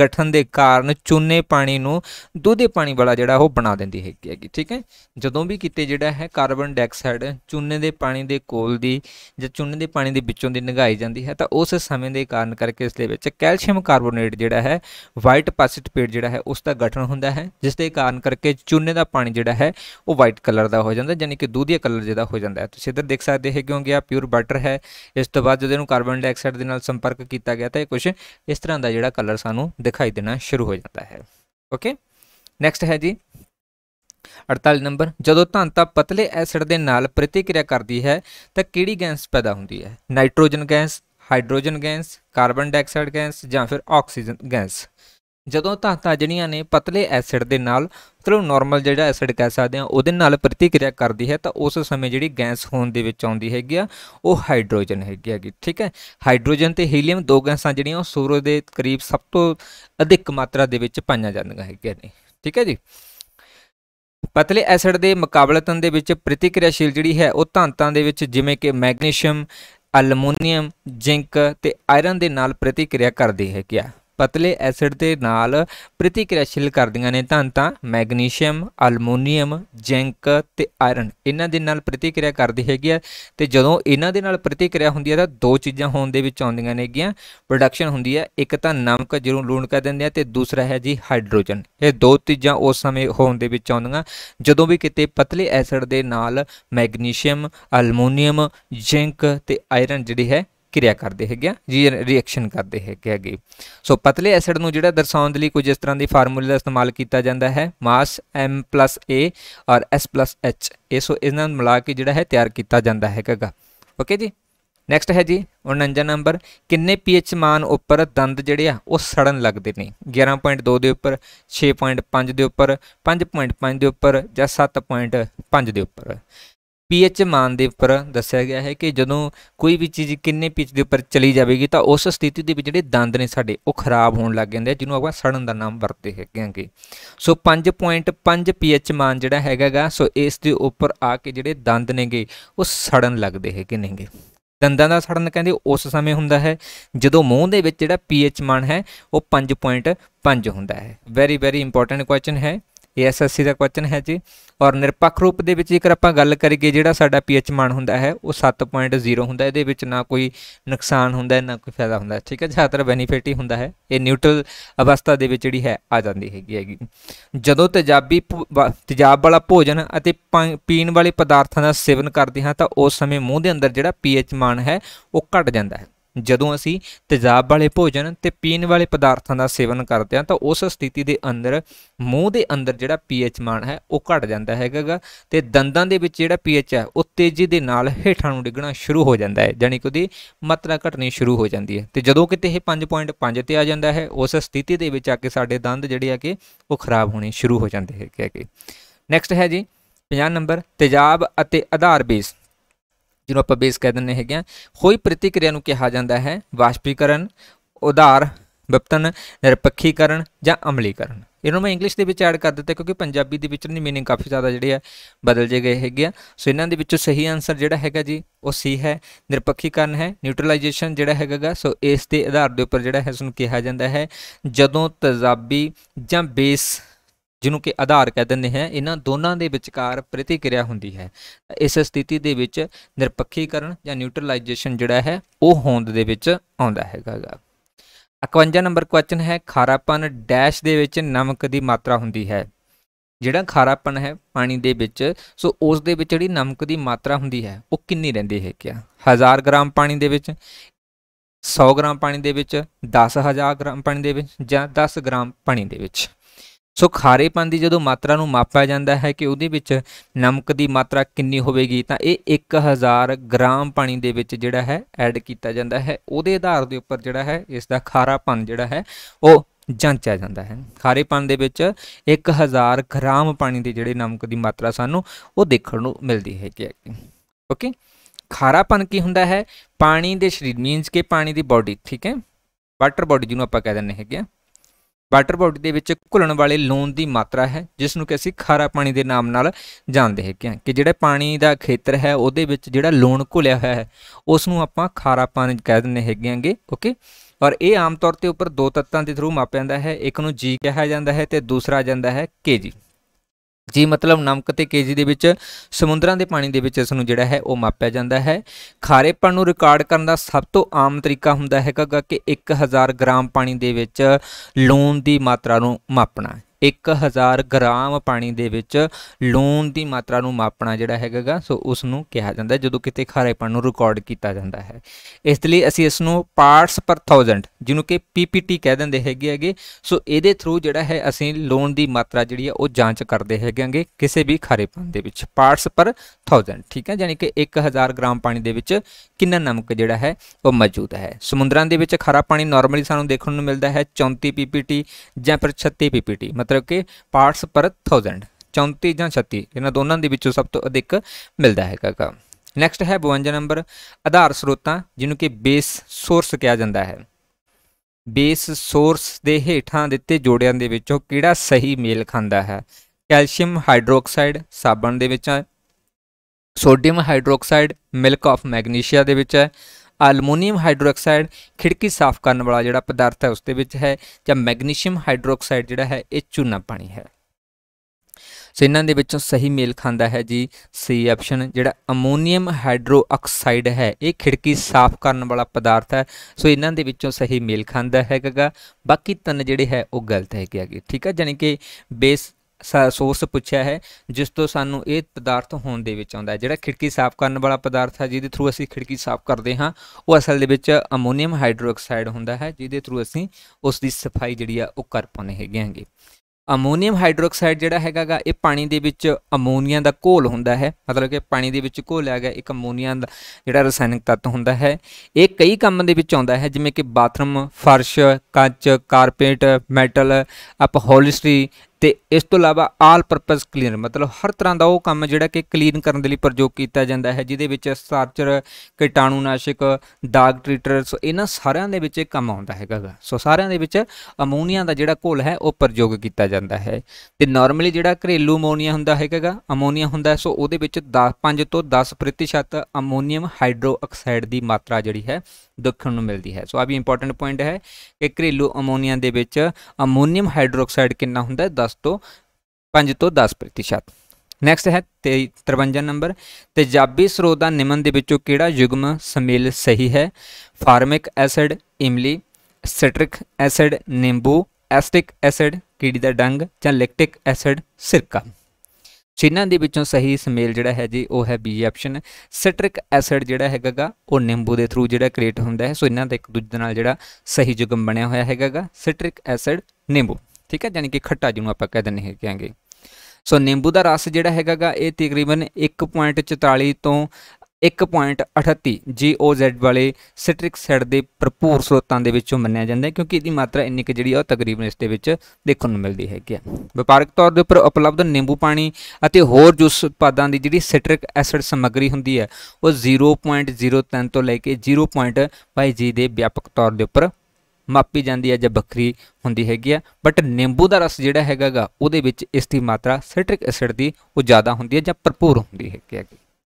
ਗਠਨ ਦੇ ਕਾਰਨ ਚੂਨੇ ਪਾਣੀ ਨੂੰ ਦੁੱਧੇ ਪਾਣੀ ਵਾਲਾ ਜਿਹੜਾ ਉਹ ਬਣਾ ਦਿੰਦੀ ਹੈਗੀ ਠੀਕ ਹੈ ਜਦੋਂ ਵੀ ਕਿਤੇ ਜਿਹੜਾ ਹੈ ਕਾਰਬਨ ਡਾਈਆਕਸਾਈਡ ਚੂਨੇ ਦੇ ਪਾਣੀ ਦੇ ਕੋਲ ਦੀ ਜਾਂ ਚੂਨੇ ਦੇ ਪਾਣੀ ਦੇ ਵਿੱਚੋਂ ਦੀ ਨਗਾਈ ਜਾਂਦੀ ਹੈ ਤਾਂ ਉਸ ਸਮੇਂ ਦੇ ਕਾਰਨ ਕਰਕੇ ਇਸ ਦੇ ਵਿੱਚ ਕੈਲਸ਼ੀਅਮ ਕਾਰਬੋਨੇਟ ਜਿਹੜਾ ਹੈ ਵਾਈਟ ਪਾਰਸਿਟਪੇਟ ਜਿਹੜਾ ਹੈ ਉਸ ਦਾ ਗਠਨ ਹੁੰਦਾ ਹੈ ਜਿਸ ਦੇ ਕਾਰਨ ਕਰਕੇ ਚੂਨੇ ਦਾ ਪਾਣੀ ਜਿਹੜਾ ਹੈ ਉਹ ਵਾਈਟ ਕਲਰ ਦਾ ਹੋ ਜਾਂਦਾ ਯਾਨੀ ਕਿ ਦੁੱਧੀਆ ਕਲਰ ਜਿਹਾ ਹੋ ਜਾਂਦਾ ਹੈ ਤੁਸੀਂ ਇੱਧਰ ਦੇਖ ਸਕਦੇ ਹੈਗੇ ਕਿਉਂਕਿ ਆ ਪਿਓਰ ਬਟਰ ਹੈ ਇਸ ਤੋਂ ਬਾਅਦ ਜਦੋਂ ਇਹਨੂੰ ਕਾਰਬਨ ਡਾਈਆਕਸਾਈਡ ਦੇ ਨਾਲ ਸੰਪਰਕ ਕੀਤਾ ਗਿਆ ਤਾਂ ਇਹ ਕੁਝ ਇਸ ਇਸ ਤਰ੍ਹਾਂ ਦਾ ਜਿਹੜਾ ਕਲਰ ਸਾਨੂੰ ਦਿਖਾਈ ਦੇਣਾ ਸ਼ੁਰੂ ਹੋ ਜਾਂਦਾ ਹੈ ਓਕੇ ਨੈਕਸਟ ਹੈ ਜੀ 48 ਨੰਬਰ ਜਦੋਂ ਧੰਤਾ ਪਤਲੇ ਐਸਿਡ ਦੇ ਨਾਲ ਪ੍ਰਤੀਕਿਰਿਆ ਕਰਦੀ ਹੈ ਤਾਂ ਕਿਹੜੀ ਗੈਸ ਪੈਦਾ ਹੁੰਦੀ ਹੈ nitrogen gas hydrogen gas carbon dioxide gas ਜਾਂ ਫਿਰ ਆਕਸੀਜਨ ਗੈਸ ਜਦੋਂ ਧਾਤਾਂ ਜਿਹੜੀਆਂ ਨੇ ਪਤਲੇ ਐਸਿਡ ਦੇ ਨਾਲ ਚਲੋ ਨਾਰਮਲ ਜਿਹੜਾ ਐਸਿਡ ਕਹਿ ਸਕਦੇ ਆ ਉਹਦੇ ਨਾਲ ਪ੍ਰਤੀਕਿਰਿਆ ਕਰਦੀ ਹੈ ਤਾਂ ਉਸ ਸਮੇਂ ਜਿਹੜੀ ਗੈਸ ਹੋਣ ਦੇ ਵਿੱਚ ਆਉਂਦੀ ਹੈਗੀ ਆ ਉਹ ਹਾਈਡਰੋਜਨ ਹੈਗੀ ਹੈਗੀ ਠੀਕ ਹੈ ਹਾਈਡਰੋਜਨ ਤੇ ਹੀਲੀਅਮ ਦੋ ਗੈਸਾਂ ਜਿਹੜੀਆਂ ਉਹ ਸੂਰਜ ਦੇ ਕਰੀਬ ਸਭ ਤੋਂ ਅਧਿਕ ਮਾਤਰਾ ਦੇ ਵਿੱਚ ਪਾਈਆਂ ਜਾਂਦੀਆਂ ਹੈਗੀਆਂ ਨੇ ਠੀਕ ਹੈ ਜੀ ਪਤਲੇ ਐਸਿਡ ਦੇ ਮੁਕਾਬਲਤਨ ਦੇ ਵਿੱਚ ਪ੍ਰਤੀਕਿਰਿਆਸ਼ੀਲ ਜਿਹੜੀ ਹੈ ਉਹ ਧਾਤਾਂ ਦੇ ਵਿੱਚ ਜਿਵੇਂ ਕਿ ਮੈਗਨੀਸ਼ੀਅਮ ਐਲੂਮੀਨੀਅਮ ਜ਼ਿੰਕ ਤੇ ਆਇਰਨ ਦੇ ਨਾਲ ਪ੍ਰਤੀਕਿਰਿਆ ਕਰਦੀ ਹੈ ਕਿਆ ਪਤਲੇ ਐਸਿਡ ਦੇ ਨਾਲ ਪ੍ਰਤੀਕਿਰਿਆਸ਼ੀਲ ਕਰਦੀਆਂ ਨੇ ਤਾਂ ਤਾਂ ਮੈਗਨੀਸ਼ੀਅਮ ਅਲਮੋਨੀਅਮ ਜ਼ਿੰਕ ਤੇ ਆਇਰਨ ਇਹਨਾਂ ਦੇ ਨਾਲ ਪ੍ਰਤੀਕਿਰਿਆ ਕਰਦੀ ਹੈਗੀ ਆ ਤੇ ਜਦੋਂ ਇਹਨਾਂ ਦੇ ਨਾਲ ਪ੍ਰਤੀਕਿਰਿਆ ਹੁੰਦੀ ਹੈ ਤਾਂ ਦੋ ਚੀਜ਼ਾਂ ਹੋਣ ਦੇ ਵਿੱਚ ਆਉਂਦੀਆਂ ਨੇਗੀਆਂ ਪ੍ਰੋਡਕਸ਼ਨ ਹੁੰਦੀ ਹੈ ਇੱਕ ਤਾਂ ਨਮਕ ਜਿਹਨੂੰ ਲੂਣ ਕਹਿ ਦਿੰਦੇ ਆ ਤੇ ਦੂਸਰਾ ਹੈ ਜੀ ਹਾਈਡਰੋਜਨ ਇਹ ਦੋ ਚੀਜ਼ਾਂ ਉਸ ਸਮੇਂ ਹੋਣ ਦੇ ਵਿੱਚ ਆਉਂਦੀਆਂ ਜਦੋਂ ਵੀ ਕਿਤੇ ਪਤਲੇ ਐਸਿਡ ਦੇ ਨਾਲ ਮੈਗਨੀਸ਼ੀਅਮ ਅਲਮੋਨੀਅਮ ਜ਼ਿੰਕ ਤੇ ਆਇਰਨ ਜਿਹੜੀ ਹੈ ਕਿਰਿਆ ਕਰਦੇ ਹੈਗੇ ਆ ਰਿਐਕਸ਼ਨ ਕਰਦੇ ਹੈਗੇ ਹੈਗੇ ਸੋ ਪਤਲੇ ਐਸਿਡ ਨੂੰ ਜਿਹੜਾ ਦਰਸਾਉਣ ਦੇ ਲਈ ਕੁਝ ਇਸ ਤਰ੍ਹਾਂ ਦੇ ਫਾਰਮੂਲੇ ਦਾ ਇਸਤੇਮਾਲ ਕੀਤਾ ਜਾਂਦਾ ਹੈ ਮਾਸ m a ਔਰ s h ਇਹ ਸੋ ਇਹਨਾਂ ਨੂੰ ਮਿਲਾ ਕੇ ਜਿਹੜਾ ਹੈ ਤਿਆਰ ਕੀਤਾ ਜਾਂਦਾ ਹੈਗਾ ਓਕੇ ਜੀ ਨੈਕਸਟ ਹੈ ਜੀ 49 ਨੰਬਰ ਕਿੰਨੇ ਪੀਐਚ ਮਾਨ ਉੱਪਰ ਦੰਦ ਜਿਹੜੇ ਆ ਉਹ ਸੜਨ ਲੱਗਦੇ ਨੇ 11.2 ਦੇ ਉੱਪਰ 6.5 ਦੇ ਉੱਪਰ 5.5 ਦੇ ਉੱਪਰ ਜਾਂ 7.5 ਦੇ ਉੱਪਰ ਪੀਐਚ ਮਾਨ ਦੇ ਉੱਪਰ ਦੱਸਿਆ ਗਿਆ ਹੈ ਕਿ ਜਦੋਂ ਕੋਈ ਵੀ ਚੀਜ਼ ਕਿੰਨੇ ਪੀਚ ਦੇ ਉੱਪਰ ਚਲੀ ਜਾਵੇਗੀ ਤਾਂ ਉਸ ਸਥਿਤੀ ਦੇ ਵਿੱਚ ਜਿਹੜੇ ਦੰਦ ਨੇ ਸਾਡੇ ਉਹ ਖਰਾਬ ਹੋਣ ਲੱਗ ਜਾਂਦੇ ਜਿਹਨੂੰ ਆਪਾਂ ਸੜਨ ਦਾ ਨਾਮ ਵਰਤਦੇ ਹੈਗੇ ਸੋ 5.5 ਪੀਐਚ ਮਾਨ ਜਿਹੜਾ ਹੈਗਾਗਾ ਸੋ ਇਸ ਦੇ ਉੱਪਰ ਆ ਕੇ ਜਿਹੜੇ ਦੰਦ ਨੇਗੇ ਉਹ ਸੜਨ ਲੱਗਦੇ ਹੈਗੇ ਨੇਗੇ ਦੰਦਾਂ ਦਾ ਸੜਨ ਕਹਿੰਦੇ ਉਸ ਸਮੇਂ ਹੁੰਦਾ ਹੈ ਜਦੋਂ ਮੂੰਹ ਦੇ ਵਿੱਚ ਜਿਹੜਾ ਪੀਐਚ ਮਾਨ ਹੈ ਉਹ 5.5 ਹੁੰਦਾ ਹੈ ਵੈਰੀ ਵੈਰੀ ਇੰਪੋਰਟੈਂਟ ਕੁਐਸਚਨ ਹੈ ਐਸਐਸਸੀ ਦਾ ਕੁਐਸਚਨ ਹੈ ਜੀ ਔਰ ਨਿਰਪੱਖ ਰੂਪ ਦੇ ਵਿੱਚ ਜੇਕਰ ਆਪਾਂ ਗੱਲ ਕਰੀਏ ਜਿਹੜਾ ਸਾਡਾ ਪੀਐਚ ਮਾਨ ਹੁੰਦਾ ਹੈ ਉਹ 7.0 ਹੁੰਦਾ ਇਹਦੇ ਵਿੱਚ ਨਾ ਕੋਈ ਨੁਕਸਾਨ ਹੁੰਦਾ ਨਾ ਕੋਈ ਫਾਇਦਾ ਹੁੰਦਾ ਠੀਕ ਹੈ ਜ਼ਿਆਦਾਤਰ ਬੈਨੀਫਿਟ ਹੀ ਹੁੰਦਾ ਹੈ ਇਹ ਨਿਊਟਰਲ ਅਵਸਥਾ ਦੇ ਵਿੱਚ ਜਿਹੜੀ ਹੈ ਆ ਜਾਂਦੀ ਹੈਗੀ ਹੈਗੀ ਜਦੋਂ ਤੇਜ਼ਾਬੀ ਤੇਜ਼ਾਬ ਵਾਲਾ ਭੋਜਨ ਅਤੇ ਪੀਣ ਵਾਲੇ ਪਦਾਰਥਾਂ ਦਾ ਸੇਵਨ ਕਰਦੇ ਹਾਂ ਤਾਂ ਉਸ ਸਮੇਂ ਮੂੰਹ ਦੇ ਅੰਦਰ ਜਿਹੜਾ ਪੀਐਚ ਮਾਨ ਹੈ ਉਹ ਘਟ ਜਾਂਦਾ ਹੈ ਜਦੋਂ ਅਸੀਂ ਤੇਜ਼ਾਬ ਵਾਲੇ ਭੋਜਨ ਤੇ ਪੀਣ ਵਾਲੇ ਪਦਾਰਥਾਂ ਦਾ ਸੇਵਨ ਕਰਦੇ ਹਾਂ ਤਾਂ ਉਸ ਸਥਿਤੀ ਦੇ ਅੰਦਰ ਮੂੰਹ ਦੇ ਅੰਦਰ ਜਿਹੜਾ ਪੀਐਚ ਮਾਨ ਹੈ ਉਹ ਘਟ ਜਾਂਦਾ ਹੈਗਾ ਤੇ ਦੰਦਾਂ ਦੇ ਵਿੱਚ ਜਿਹੜਾ ਪੀਐਚ ਹੈ ਉਹ ਤੇਜ਼ੀ ਦੇ ਨਾਲ ਹੇਠਾਂ ਨੂੰ ਡਿੱਗਣਾ ਸ਼ੁਰੂ ਹੋ ਜਾਂਦਾ ਹੈ ਜਾਨੀ ਕਿ ਉਹਦੀ ਮਾਤਰਾ ਘਟਣੀ ਸ਼ੁਰੂ ਹੋ ਜਾਂਦੀ ਹੈ ਤੇ ਜਦੋਂ ਕਿਤੇ ਇਹ 5.5 ਤੇ ਆ ਜਾਂਦਾ ਹੈ ਉਸ ਸਥਿਤੀ ਦੇ ਵਿੱਚ ਆ ਕੇ ਸਾਡੇ ਦੰਦ ਜਿਹੜੇ ਆ ਕਿ ਉਹ ਖਰਾਬ ਹੋਣੇ ਸ਼ੁਰੂ ਹੋ ਜਾਂਦੇ ਹੈਗੇ ਨੈਕਸਟ ਹੈ ਜੀ 50 ਨੰਬਰ ਤੇਜ਼ਾਬ ਅਤੇ ਆਧਾਰ ਬੇਸ ਜਿਹਨੂੰ ਆਪਾਂ ਬੇਸ ਕਹਿ ਦਿੰਨੇ ਹੈਗੇ ਆ ਹੋਈ ਪ੍ਰਤੀਕਿਰਿਆ ਨੂੰ ਕਿਹਾ ਜਾਂਦਾ ਹੈ ਵਾਸ਼ਪੀਕਰਨ ਉਧਾਰ ਵਿਪਤਨ ਨਿਰਪੱਖੀਕਰਨ ਜਾਂ ਅਮਲੀਕਰਨ ਇਹਨੂੰ ਮੈਂ ਇੰਗਲਿਸ਼ ਦੇ ਵਿੱਚ ਐਡ ਕਰ ਦਿੱਤਾ ਕਿਉਂਕਿ ਪੰਜਾਬੀ ਦੇ ਵਿੱਚ ਨਹੀਂ ਮੀਨਿੰਗ ਕਾਫੀ ਜ਼ਿਆਦਾ ਜਿਹੜੇ ਆ ਬਦਲ ਜੇ ਗਏ ਹੈਗੇ ਆ ਸੋ ਇਹਨਾਂ ਦੇ ਵਿੱਚੋਂ ਸਹੀ ਆਨਸਰ ਜਿਹੜਾ ਹੈਗਾ ਜੀ ਉਹ ਸੀ ਹੈ ਨਿਰਪੱਖੀਕਰਨ ਹੈ ਨਿਊਟਰਲਾਈਜੇਸ਼ਨ ਜਿਹੜਾ ਹੈਗਾਗਾ ਸੋ ਇਸ ਦੇ ਆਧਾਰ ਦੇ ਉੱਪਰ ਜਿਹੜਾ ਹੈ ਇਸ ਨੂੰ ਕਿਹਾ ਜਾਂਦਾ ਹੈ ਜਦੋਂ ਤਜ਼ਾਬੀ ਜਾਂ ਬੇਸ ਜਿਹਨੂੰ ਕਿ ਆਧਾਰ ਕਹਿ ਦਿੰਦੇ ਹਾਂ ਇਹਨਾਂ ਦੋਨਾਂ ਦੇ ਵਿਚਕਾਰ ਪ੍ਰਤੀਕਿਰਿਆ ਹੁੰਦੀ ਹੈ ਇਸ ਸਥਿਤੀ ਦੇ ਵਿੱਚ ਨਿਰਪੱਖੀਕਰਨ ਜਾਂ ਨਿਊਟਰਲਾਈਜੇਸ਼ਨ ਜਿਹੜਾ ਹੈ ਉਹ ਹੋਂਦ ਦੇ ਵਿੱਚ ਆਉਂਦਾ ਹੈਗਾ 51 ਨੰਬਰ ਕੁਐਸਚਨ ਹੈ ਖਾਰਾਪਨ ਡੈਸ਼ ਦੇ ਵਿੱਚ ਨਮਕ ਦੀ ਮਾਤਰਾ ਹੁੰਦੀ ਹੈ ਜਿਹੜਾ ਖਾਰਾਪਨ ਹੈ ਪਾਣੀ ਦੇ ਵਿੱਚ ਸੋ ਉਸ ਦੇ ਵਿੱਚ ਜਿਹੜੀ ਨਮਕ ਦੀ ਮਾਤਰਾ ਹੁੰਦੀ ਹੈ ਉਹ ਕਿੰਨੀ ਰਹਿੰਦੀ ਹੈ ਕਿਆ 1000 ਗ੍ਰਾਮ ਪਾਣੀ ਦੇ ਵਿੱਚ 100 ਗ੍ਰਾਮ ਪਾਣੀ ਦੇ ਵਿੱਚ 10000 ਗ੍ਰਾਮ ਪਾਣੀ ਦੇ ਵਿੱਚ ਜਾਂ 10 ਗ੍ਰਾਮ ਪਾਣੀ ਦੇ ਵਿੱਚ ਸੋ ਖਾਰੇਪਨ ਦੀ ਜਦੋਂ ਮਾਤਰਾ ਨੂੰ ਮਾਪਿਆ ਜਾਂਦਾ ਹੈ ਕਿ ਉਹਦੇ ਵਿੱਚ ਨਮਕ ਦੀ ਮਾਤਰਾ ਕਿੰਨੀ ਹੋਵੇਗੀ ਤਾਂ ਇਹ 1000 ਗ੍ਰਾਮ ਪਾਣੀ ਦੇ ਵਿੱਚ ਜਿਹੜਾ ਹੈ ਐਡ ਕੀਤਾ ਜਾਂਦਾ ਹੈ ਉਹਦੇ ਆਧਾਰ ਦੇ ਉੱਪਰ ਜਿਹੜਾ ਹੈ ਇਸ ਦਾ ਖਾਰਾਪਨ ਜਿਹੜਾ ਹੈ ਉਹ ਜਾਂਚਿਆ ਜਾਂਦਾ ਹੈ ਖਾਰੇਪਨ ਦੇ ਵਿੱਚ 1000 ਗ੍ਰਾਮ ਪਾਣੀ ਦੇ ਜਿਹੜੇ ਨਮਕ ਦੀ ਮਾਤਰਾ ਸਾਨੂੰ ਉਹ ਦੇਖਣ ਨੂੰ ਮਿਲਦੀ ਹੈ ਕਿ ਓਕੇ ਖਾਰਾਪਨ ਕੀ ਹੁੰਦਾ ਹੈ ਪਾਣੀ ਦੇ ਸਰੀਰ ਮੀਨਸ ਕਿ ਪਾਣੀ ਦੀ ਬਾਡੀ ਠੀਕ ਹੈ ਵਾਟਰ ਬਾਡੀ ਜਿਹਨੂੰ ਆਪਾਂ ਕਹਿ ਦਿੰਦੇ ਹੈਗੇ ਵਾਟਰ ਬਾਡੀ ਦੇ ਵਿੱਚ ਘੁਲਣ ਵਾਲੇ ਲੂਣ ਦੀ ਮਾਤਰਾ ਹੈ ਜਿਸ ਨੂੰ ਕਿ ਅਸੀਂ ਖਾਰਾ ਪਾਣੀ ਦੇ ਨਾਮ ਨਾਲ ਜਾਣਦੇ ਹਾਂ ਕਿ ਜਿਹੜਾ ਪਾਣੀ ਦਾ ਖੇਤਰ ਹੈ ਉਹਦੇ ਵਿੱਚ ਜਿਹੜਾ ਲੂਣ ਘੁਲਿਆ ਹੋਇਆ ਹੈ ਉਸ ਨੂੰ ਆਪਾਂ ਖਾਰਾ ਪਾਣੀ ਕਹਿ ਦਿੰਦੇ ਹੈਗੇ ਹਾਂਗੇ ਓਕੇ ਔਰ ਇਹ ਆਮ ਤੌਰ ਤੇ ਉੱਪਰ ਦੋ ਤੱਤਾਂ ਦੇ ਥਰੂ ਮਾਪਿਆ ਜਾਂਦਾ ਹੈ ਇੱਕ ਨੂੰ ਜੀ ਕਿਹਾ ਜਾਂਦਾ ਹੈ ਤੇ ਦੂਸਰਾ ਜਾਂਦਾ ਹੈ ਕੇਜੀ ਜੀ ਮਤਲਬ ਨਮਕ ਤੇ ਕੇਜੀ ਦੇ ਵਿੱਚ ਸਮੁੰਦਰਾਂ ਦੇ ਪਾਣੀ ਦੇ ਵਿੱਚ ਇਸ ਨੂੰ ਜਿਹੜਾ ਹੈ ਉਹ ਮਾਪਿਆ ਜਾਂਦਾ ਹੈ ਖਾਰੇਪਣ ਨੂੰ ਰਿਕਾਰਡ ਕਰਨ ਦਾ ਸਭ ਤੋਂ ਆਮ ਤਰੀਕਾ ਹੁੰਦਾ ਹੈਗਾ ਕਿ 1000 ਗ੍ਰਾਮ ਪਾਣੀ ਦੇ ਵਿੱਚ ਲੂਣ ਦੀ ਮਾਤਰਾ ਨੂੰ ਮਾਪਣਾ 1000 ਗ੍ਰਾਮ ਪਾਣੀ ਦੇ ਵਿੱਚ ਲੂਣ ਦੀ ਮਾਤਰਾ ਨੂੰ ਮਾਪਣਾ ਜਿਹੜਾ ਹੈਗਾਗਾ ਸੋ ਉਸ ਨੂੰ ਕਿਹਾ ਜਾਂਦਾ ਜਦੋਂ ਕਿਤੇ ਖਾਰੇਪਣ ਨੂੰ ਰਿਕਾਰਡ ਕੀਤਾ ਜਾਂਦਾ ਹੈ ਇਸ ਲਈ ਅਸੀਂ ਇਸ ਨੂੰ ਪਾਰਟਸ ਪਰ 1000 ਜਿਹਨੂੰ ਕਿ ਪੀਪੀਟੀ ਕਹਿ ਦਿੰਦੇ ਹੈਗੇ ਹੈਗੇ ਸੋ ਇਹਦੇ ਥਰੂ ਜਿਹੜਾ ਹੈ ਅਸੀਂ ਲੂਣ ਦੀ ਮਾਤਰਾ ਜਿਹੜੀ ਹੈ ਉਹ ਜਾਂਚ ਕਰਦੇ ਹੈਗੇਗੇ ਕਿਸੇ ਵੀ ਖਾਰੇਪਣ ਦੇ ਵਿੱਚ ਪਾਰਟਸ ਪਰ 1000 ਠੀਕ ਹੈ ਯਾਨੀ ਕਿ 1000 ਗ੍ਰਾਮ ਪਾਣੀ ਦੇ ਵਿੱਚ ਕਿੰਨਾ ਨਮਕ ਜਿਹੜਾ ਹੈ ਉਹ ਮੌਜੂਦ ਹੈ ਸਮੁੰਦਰਾਂ ਦੇ ਵਿੱਚ ਖਾਰਾ ਪਾਣੀ ਨਾਰਮਲੀ ਸਾਨੂੰ ਦੇਖਣ ਨੂੰ ਮਿਲਦਾ ਹੈ 34 ਪੀਪੀਟੀ ਜਾਂ ਫਿਰ 36 ਪੀਪੀਟੀ ਮਤਲਬ ਕਿ ਪਾਰਟਸ ਪਰ 1000 34 ਜਾਂ 36 ਇਹਨਾਂ ਦੋਨਾਂ ਦੇ ਵਿੱਚੋਂ ਸਭ ਤੋਂ ਅਧਿਕ ਮਿਲਦਾ ਹੈਗਾ ਨੈਕਸਟ ਹੈ 52 ਨੰਬਰ ਆਧਾਰ ਸਰੋਤਾਂ ਜਿਹਨੂੰ ਕਿ ਬੇਸ ਸੋਰਸ ਕਿਹਾ ਜਾਂਦਾ ਹੈ ਬੇਸ ਸੋਰਸ ਦੇ ਹੇਠਾਂ ਦਿੱਤੇ ਜੋੜਿਆਂ ਦੇ ਵਿੱਚੋਂ ਕਿਹੜਾ ਸਹੀ ਮੇਲ ਖਾਂਦਾ ਹੈ ਕੈਲਸ਼ੀਅਮ ਹਾਈਡਰੋਕਸਾਈਡ ਸਾਬਣ ਦੇ ਵਿੱਚ ਹੈ sodium hydroxide milk of magnesia ਦੇ ਵਿੱਚ ਹੈ ਐਲੂਮੀਨੀਅਮ ਹਾਈਡਰੋਕਸਾਈਡ ਖਿੜਕੀ ਸਾਫ਼ ਕਰਨ ਵਾਲਾ ਜਿਹੜਾ ਪਦਾਰਥ ਹੈ ਉਸ ਦੇ ਵਿੱਚ ਹੈ ਜਾਂ ਮੈਗਨੀਸ਼ੀਅਮ ਹਾਈਡਰੋਕਸਾਈਡ ਜਿਹੜਾ ਹੈ ਇਹ ਚੂਨਾ ਪਾਣੀ ਹੈ ਸੋ ਇਹਨਾਂ ਦੇ ਵਿੱਚੋਂ ਸਹੀ ਮੇਲ ਖਾਂਦਾ ਹੈ ਜੀ ਸੀ ਆਪਸ਼ਨ ਜਿਹੜਾ ਅਮੋਨੀਅਮ ਹਾਈਡਰੋਆਕਸਾਈਡ ਹੈ ਇਹ ਖਿੜਕੀ ਸਾਫ਼ ਕਰਨ ਵਾਲਾ ਪਦਾਰਥ ਹੈ ਸੋ ਇਹਨਾਂ ਦੇ ਵਿੱਚੋਂ ਸਹੀ ਮੇਲ ਖਾਂਦਾ ਹੈਗਾ ਬਾਕੀ ਤਿੰਨ ਜਿਹੜੇ ਹੈ ਉਹ ਗਲਤ ਹੈਗੇ ਆਗੇ ਠੀਕ ਹੈ ਜਾਨੀ ਕਿ ਬੇਸ ਸੋਰਸ ਪੁੱਛਿਆ ਹੈ ਜਿਸ ਤੋਂ ਸਾਨੂੰ ਇਹ ਪਦਾਰਥ ਹੋਣ ਦੇ ਵਿੱਚ ਆਉਂਦਾ ਹੈ ਜਿਹੜਾ ਖਿੜਕੀ ਸਾਫ਼ ਕਰਨ ਵਾਲਾ ਪਦਾਰਥ ਹੈ ਜਿਹਦੇ ਥਰੂ ਅਸੀਂ ਖਿੜਕੀ ਸਾਫ਼ ਕਰਦੇ ਹਾਂ ਉਹ ਅਸਲ ਦੇ ਵਿੱਚ ਅਮੋਨੀਅਮ ਹਾਈਡਰੋਕਸਾਈਡ ਹੁੰਦਾ ਹੈ ਜਿਹਦੇ ਥਰੂ ਅਸੀਂ ਉਸ ਦੀ ਸਫਾਈ ਜਿਹੜੀ ਆ ਉਹ ਕਰ ਪਾਉਨੇ ਹੈਗੇ ਆਂਗੇ ਅਮੋਨੀਅਮ ਹਾਈਡਰੋਕਸਾਈਡ ਜਿਹੜਾ ਹੈਗਾਗਾ ਇਹ ਪਾਣੀ ਦੇ ਵਿੱਚ ਅਮੋਨੀਆ ਦਾ ਘੋਲ ਹੁੰਦਾ ਹੈ ਮਤਲਬ ਕਿ ਪਾਣੀ ਦੇ ਵਿੱਚ ਘੋਲਿਆ ਗਿਆ ਇੱਕ ਅਮੋਨੀਆ ਦਾ ਜਿਹੜਾ ਰਸਾਇਣਿਕ ਤੱਤ ਹੁੰਦਾ ਹੈ ਇਹ ਕਈ ਕੰਮ ਦੇ ਵਿੱਚ ਆਉਂਦਾ ਹੈ ਜਿਵੇਂ ਕਿ ਬਾਥਰੂਮ ਫਰਸ਼ ਕੱਚ ਕਾਰਪੇਟ ਮੈਟਲ ਅਪਹੋਲਿਸਟਰੀ ਤੇ ਇਸ ਤੋਂ ਇਲਾਵਾ ਆਲ ਪਰਪਸ ਕਲੀਨਰ ਮਤਲਬ ਹਰ ਤਰ੍ਹਾਂ ਦਾ ਉਹ ਕੰਮ ਜਿਹੜਾ ਕਿ ਕਲੀਨ ਕਰਨ ਦੇ ਲਈ ਪ੍ਰਯੋਗ ਕੀਤਾ ਜਾਂਦਾ ਹੈ ਜਿਹਦੇ ਵਿੱਚ ਸਾਰਚਰ ਨਾਸ਼ਕ ਡਾਗ ਟ੍ਰੀਟਰਸ ਇਹਨਾਂ ਸਾਰਿਆਂ ਦੇ ਵਿੱਚ ਕੰਮ ਆਉਂਦਾ ਹੈਗਾ ਸੋ ਸਾਰਿਆਂ ਦੇ ਵਿੱਚ ਅਮੋਨੀਆ ਦਾ ਜਿਹੜਾ ਘੋਲ ਹੈ ਉਹ ਪ੍ਰਯੋਗ ਕੀਤਾ ਜਾਂਦਾ ਹੈ ਤੇ ਨਾਰਮਲੀ ਜਿਹੜਾ ਘਰੇਲੂ ਅਮੋਨੀਆ ਹੁੰਦਾ ਹੈਗਾ ਅਮੋਨੀਆ ਹੁੰਦਾ ਸੋ ਉਹਦੇ ਵਿੱਚ 10 5 ਤੋਂ 10% ਅਮੋਨੀਅਮ ਹਾਈਡਰੋਆਕਸਾਈਡ ਦੀ ਮਾਤਰਾ ਜਿਹੜੀ ਹੈ ਦੇਖਣ ਨੂੰ ਮਿਲਦੀ ਹੈ ਸੋ ਆ ਵੀ ਇੰਪੋਰਟੈਂਟ ਪੁਆਇੰਟ ਹੈ ਕਿ ਘਰੇਲੂ ਅਮੋਨੀਆ ਦੇ ਵਿੱਚ ਅਮੋਨੀਅਮ ਹਾਈਡਰੋਕਸਾਈਡ ਕਿੰਨਾ ਹੁੰਦਾ ਹੈ 10 ਤੋਂ 5 ਤੋਂ 10% ਨੈਕਸਟ ਹੈ 53 ਨੰਬਰ ਤੇਜ਼ਾਬੀ ਸਰੋਤ ਦਾ ਨਿਮਨ ਦੇ ਵਿੱਚੋਂ ਕਿਹੜਾ ਯੁਗਮ ਸਮੇਲ ਸਹੀ ਹੈ ਫਾਰਮਿਕ ਐਸਿਡ ਇਮਲੀ ਸਿਟ੍ਰਿਕ ਐਸਿਡ ਨਿੰਬੂ ਐਸਟਿਕ ਐਸਿਡ ਕੀੜੀ ਦਾ ਡੰਗ ਜਾਂ ਲੈਕਟਿਕ ਐਸਿਡ ਸਿਰਕਾ ਜਿਨ੍ਹਾਂ ਦੇ ਵਿੱਚੋਂ ਸਹੀ ਸਮੇਲ ਜਿਹੜਾ ਹੈ ਜੀ ਉਹ ਹੈ ਬੀ ਆਪਸ਼ਨ ਸਿਟ੍ਰਿਕ ਐਸਿਡ ਜਿਹੜਾ ਹੈਗਾਗਾ ਉਹ ਨਿੰਬੂ ਦੇ ਥਰੂ ਜਿਹੜਾ ਕ੍ਰੀਏਟ ਹੁੰਦਾ ਹੈ ਸੋ ਇਹਨਾਂ ਦਾ ਇੱਕ ਦੂਜੇ ਨਾਲ ਜਿਹੜਾ ਸਹੀ ਜੁਗਮ ਬਣਿਆ ਹੋਇਆ ਹੈਗਾਗਾ ਸਿਟ੍ਰਿਕ ਐਸਿਡ ਨਿੰਬੂ ਠੀਕ ਹੈ ਯਾਨੀ ਕਿ ਖੱਟਾ ਜਿਹਨੂੰ ਆਪਾਂ ਕਹਿ ਦਿੰਨੇ ਹੈਗੇ ਸੋ ਨਿੰਬੂ ਦਾ ਰਸ ਜਿਹੜਾ ਹੈਗਾਗਾ ਇਹ ਤਕਰੀਬਨ 1.44 ਤੋਂ 1.38 GOZ ਵਾਲੇ ਸਿਟ੍ਰਿਕ ਸੈਡ ਦੇ ਭਰਪੂਰ ਸਰੋਤਾਂ ਦੇ ਵਿੱਚੋਂ ਮੰਨਿਆ ਜਾਂਦਾ ਹੈ ਕਿਉਂਕਿ ਇਹਦੀ ਮਾਤਰਾ ਇੰਨੀ ਕਿ ਜਿਹੜੀ ਆ ਤਕਰੀਬਨ ਇਸ ਦੇ ਵਿੱਚ ਦੇਖਣ ਨੂੰ ਮਿਲਦੀ ਹੈਗੀ ਆ ਵਪਾਰਕ ਤੌਰ ਦੇ ਉੱਪਰ ਉਪਲਬਧ ਨਿੰਬੂ ਪਾਣੀ ਅਤੇ ਹੋਰ ਜੂਸ ਉਤਪਾਦਾਂ ਦੀ ਜਿਹੜੀ ਸਿਟ੍ਰਿਕ ਐਸਿਡ ਸਮੱਗਰੀ ਹੁੰਦੀ ਹੈ ਉਹ 0.03 ਤੋਂ ਲੈ ਕੇ 0.5 G ਦੇ ਵਿਆਪਕ ਤੌਰ ਦੇ ਉੱਪਰ ਮਾਪੀ ਜਾਂਦੀ ਹੈ ਜਾਂ ਬੱਕਰੀ ਹੁੰਦੀ ਹੈਗੀ ਆ ਬਟ ਨਿੰਬੂ ਦਾ ਰਸ ਜਿਹੜਾ ਹੈਗਾਗਾ ਉਹਦੇ ਵਿੱਚ ਇਸ ਦੀ ਮਾਤਰਾ ਸਿਟ੍ਰਿਕ ਐਸਿਡ ਦੀ ਉਹ ਜ਼ਿਆਦਾ ਹੁੰਦੀ ਹੈ ਜਾਂ ਭਰਪੂਰ ਹੁੰਦੀ ਹੈਗੀ ਆ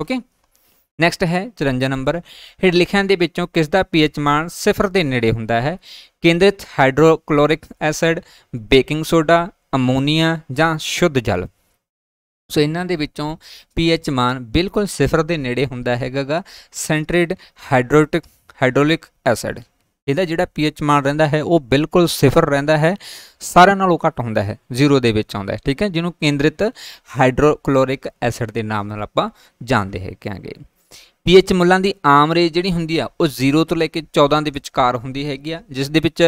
ਓਕੇ ਨੈਕਸਟ ਹੈ 54 ਨੰਬਰ ਹੇਠ ਲਿਖਿਆਂ ਦੇ ਵਿੱਚੋਂ ਕਿਸ ਦਾ ਪੀਐਚ ਮਾਨ 0 ਦੇ ਨੇੜੇ ਹੁੰਦਾ ਹੈ ਕੇਂਦਰਿਤ hydrochloric acid baking soda ammonia ਜਾਂ ਸ਼ੁੱਧ ਜਲ ਸੋ ਇਹਨਾਂ ਦੇ ਵਿੱਚੋਂ ਪੀਐਚ ਮਾਨ ਬਿਲਕੁਲ 0 ਦੇ ਨੇੜੇ ਹੁੰਦਾ ਹੈਗਾਗਾ ਸੈਂਟਰਡ ਹਾਈਡਰੋਟਿਕ ਹਾਈਡਰੋਲਿਕ ਐਸਿਡ ਇਹਦਾ ਜਿਹੜਾ ਪੀਐਚ ਮਾਨ ਰਹਿੰਦਾ ਹੈ ਉਹ ਬਿਲਕੁਲ 0 ਰਹਿੰਦਾ ਹੈ ਸਾਰਿਆਂ ਨਾਲੋਂ ਘੱਟ ਹੁੰਦਾ ਹੈ 0 ਦੇ ਵਿੱਚ ਆਉਂਦਾ ਹੈ ਠੀਕ ਹੈ ਜਿਹਨੂੰ ਕੇਂਦਰਿਤ ਹਾਈਡਰੋਕਲੋਰਿਕ ਐਸਿਡ ਦੇ ਨਾਮ ਨਾਲ ਆਪਾਂ ਜਾਣਦੇ ਹੈ ਕਿਹਾਂਗੇ ਪੀਐਚ ਮੁੱਲਾਂ ਦੀ ਆਮ ਰੇਂਜ ਜਿਹੜੀ ਹੁੰਦੀ ਆ ਉਹ 0 ਤੋਂ ਲੈ ਕੇ 14 ਦੇ ਵਿਚਕਾਰ ਹੁੰਦੀ ਹੈਗੀ ਆ ਜਿਸ ਦੇ ਵਿੱਚ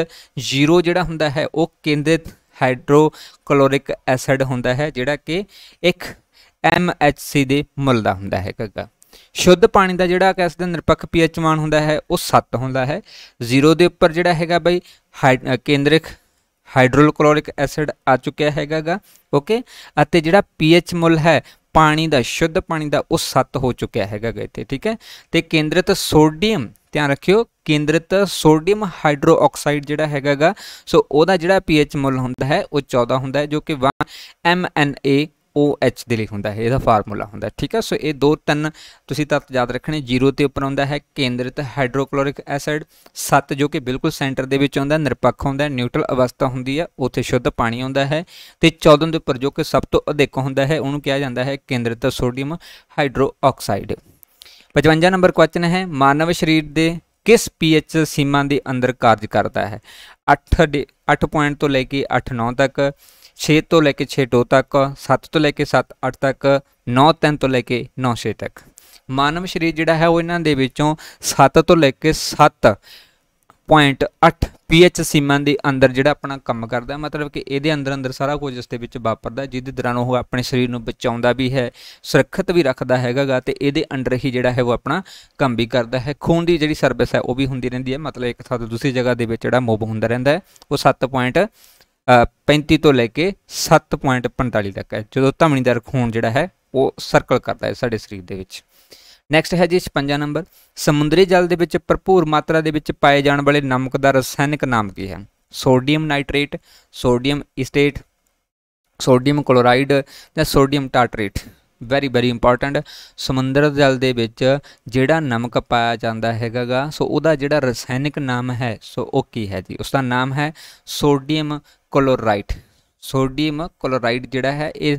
0 ਜਿਹੜਾ ਹੁੰਦਾ ਹੈ ਉਹ ਕੇਂਦਰਿਤ ਹਾਈਡਰੋਕਲੋਰਿਕ ਐਸਿਡ ਹੁੰਦਾ ਹੈ ਜਿਹੜਾ ਕਿ ਇੱਕ MHC ਦੇ ਮੁੱਲ ਦਾ ਹੁੰਦਾ ਹੈ ਕੱਗਾ ਸ਼ੁੱਧ ਪਾਣੀ ਦਾ ਜਿਹੜਾ ਕਿਸ ਦੇ ਨਿਰਪੱਖ ਪੀਐਚ ਮਾਨ ਹੁੰਦਾ ਹੈ ਉਹ 7 ਹੁੰਦਾ ਹੈ 0 ਦੇ ਉੱਪਰ ਜਿਹੜਾ ਹੈਗਾ ਬਈ ਕੇਂਦਰਿਕ ਹਾਈਡਰੋਕਲੋਰਿਕ ਐਸਿਡ ਆ ਚੁੱਕਿਆ ਹੈਗਾਗਾ ਓਕੇ ਅਤੇ ਜਿਹੜਾ ਪੀਐਚ ਮੁੱਲ ਹੈ ਪਾਣੀ ਦਾ ਸ਼ੁੱਧ ਪਾਣੀ ਦਾ ਉਹ ਸੱਤ ਹੋ ਚੁੱਕਿਆ ਹੈਗਾ ਗਏ ਤੇ ਠੀਕ ਹੈ ਤੇ ਕੇਂਦਰਿਤ ਸੋਡੀਅਮ ਧਿਆਨ ਰੱਖਿਓ ਕੇਂਦਰਿਤ ਸੋਡੀਅਮ ਹਾਈਡਰੋਆਕਸਾਈਡ ਜਿਹੜਾ ਹੈਗਾਗਾ ਸੋ ਉਹਦਾ ਜਿਹੜਾ ਪੀਐਚ ਮੁੱਲ ਹੁੰਦਾ ਹੈ ਉਹ 14 ਹੁੰਦਾ ਹੈ ਜੋ ਕਿ 1 MnA OH ਦੇ ਲਈ ਹੁੰਦਾ ਹੈ ਇਹਦਾ ਫਾਰਮੂਲਾ ਹੁੰਦਾ ਠੀਕ ਹੈ ਸੋ ਇਹ ਦੋ ਤਿੰਨ ਤੁਸੀਂ ਤੱਤ ਯਾਦ ਰੱਖਣੇ ਜ਼ੀਰੋ ਤੇ ਉੱਪਰ ਆਉਂਦਾ ਹੈ ਕੇਂਦਰਿਤ ਹਾਈਡਰੋਕਲੋਰਿਕ ਐਸਿਡ 7 ਜੋ ਕਿ ਬਿਲਕੁਲ ਸੈਂਟਰ ਦੇ ਵਿੱਚ ਆਉਂਦਾ ਨਿਰਪੱਖ ਹੁੰਦਾ ਨਿਊਟਰਲ ਅਵਸਥਾ ਹੁੰਦੀ ਹੈ ਉੱਥੇ ਸ਼ੁੱਧ ਪਾਣੀ ਆਉਂਦਾ ਹੈ ਤੇ 14 ਦੇ ਉੱਪਰ ਜੋ ਕਿ ਸਭ ਤੋਂ ਅਧਿਕ ਹੁੰਦਾ ਹੈ ਉਹਨੂੰ ਕਿਹਾ ਜਾਂਦਾ ਹੈ ਕੇਂਦਰਿਤ ਸੋਡੀਅਮ ਹਾਈਡਰੋਆਕਸਾਈਡ 55 ਨੰਬਰ ਕੁਐਸਚਨ ਹੈ ਮਾਨਵ ਸਰੀਰ ਦੇ ਕਿਸ ਪੀਐਚ ਸੀਮਾ ਦੇ ਅੰਦਰ ਕਾਰਜ ਕਰਦਾ ਹੈ 8 8 ਪੁਆਇੰਟ ਤੋਂ ਲੈ ਕੇ 8 9 ਤੱਕ 6 ਤੋਂ ਲੈ ਕੇ 6 2 ਤੱਕ 7 ਤੋਂ ਲੈ ਕੇ 7 8 ਤੱਕ 9 3 ਤੋਂ ਲੈ ਕੇ 9 6 ਤੱਕ ਮਾਨਵ ਸਰੀਰ ਜਿਹੜਾ ਹੈ ਉਹ ਇਹਨਾਂ ਦੇ ਵਿੱਚੋਂ 7 ਤੋਂ ਲੈ ਕੇ 7.8 pH ਪੀਐਚ ਸੀਮਾ ਦੇ ਅੰਦਰ ਜਿਹੜਾ ਆਪਣਾ ਕੰਮ ਕਰਦਾ ਮਤਲਬ ਕਿ ਇਹਦੇ ਅੰਦਰ ਅੰਦਰ ਸਾਰਾ ਕੁਝ ਇਸ ਦੇ ਵਿੱਚ ਵਾਪਰਦਾ ਜਿਹਦੇ ਦੌਰਾਨ ਉਹ ਆਪਣੇ ਸਰੀਰ ਨੂੰ ਬਚਾਉਂਦਾ ਵੀ ਹੈ ਸੁਰੱਖਿਅਤ ਵੀ ਰੱਖਦਾ ਹੈਗਾਗਾ ਤੇ ਇਹਦੇ ਅੰਦਰ ਹੀ ਜਿਹੜਾ ਹੈ ਉਹ ਆਪਣਾ ਕੰਮ ਵੀ ਕਰਦਾ ਹੈ ਖੂਨ ਦੀ ਜਿਹੜੀ ਸਰਵਿਸ ਹੈ ਉਹ ਵੀ ਹੁੰਦੀ ਰਹਿੰਦੀ ਹੈ ਮਤਲਬ ਇੱਕ ਥਾਂ ਤੋਂ ਦੂਸਰੀ ਜਗ੍ਹਾ ਦੇ ਵਿੱਚ ਜਿਹੜਾ ਮੂਵ ਹੁੰਦਾ ਰਹਿੰਦਾ ਹੈ ਉਹ 7. 35 ਤੋਂ ਲੈ ਕੇ 7.45 ਤੱਕ ਹੈ ਜਦੋਂ ਦਾ ਖੂਨ ਜਿਹੜਾ ਹੈ ਉਹ ਸਰਕਲ ਕਰਦਾ ਹੈ ਸਾਡੇ ਸਰੀਰ ਦੇ ਵਿੱਚ ਨੈਕਸਟ ਹੈ ਜੀ 56 ਨੰਬਰ ਸਮੁੰਦਰੀ ਜਲ ਦੇ ਵਿੱਚ ਭਰਪੂਰ ਮਾਤਰਾ ਦੇ ਵਿੱਚ ਪਾਏ ਜਾਣ ਵਾਲੇ ਨਮਕ ਦਾ ਰਸਾਇਣਿਕ ਨਾਮ ਕੀ ਹੈ sodium nitrate sodium acetate sodium chloride ਜਾਂ sodium tartrate very very important ਸਮੁੰਦਰ ਜਲ ਦੇ ਵਿੱਚ ਜਿਹੜਾ ਨਮਕ ਪਾਇਆ ਜਾਂਦਾ ਹੈਗਾਗਾ ਸੋ ਉਹਦਾ ਜਿਹੜਾ ਰਸਾਇਣਿਕ ਨਾਮ ਹੈ ਸੋ ਉਹ ਕੀ ਹੈ ਜੀ ਉਸ ਦਾ ਨਾਮ ਹੈ ਸੋਡੀਅਮ ਕਲੋਰਾਈਡ ਸੋਡੀਅਮ ਕਲੋਰਾਈਡ ਜਿਹੜਾ ਹੈ ਇਹ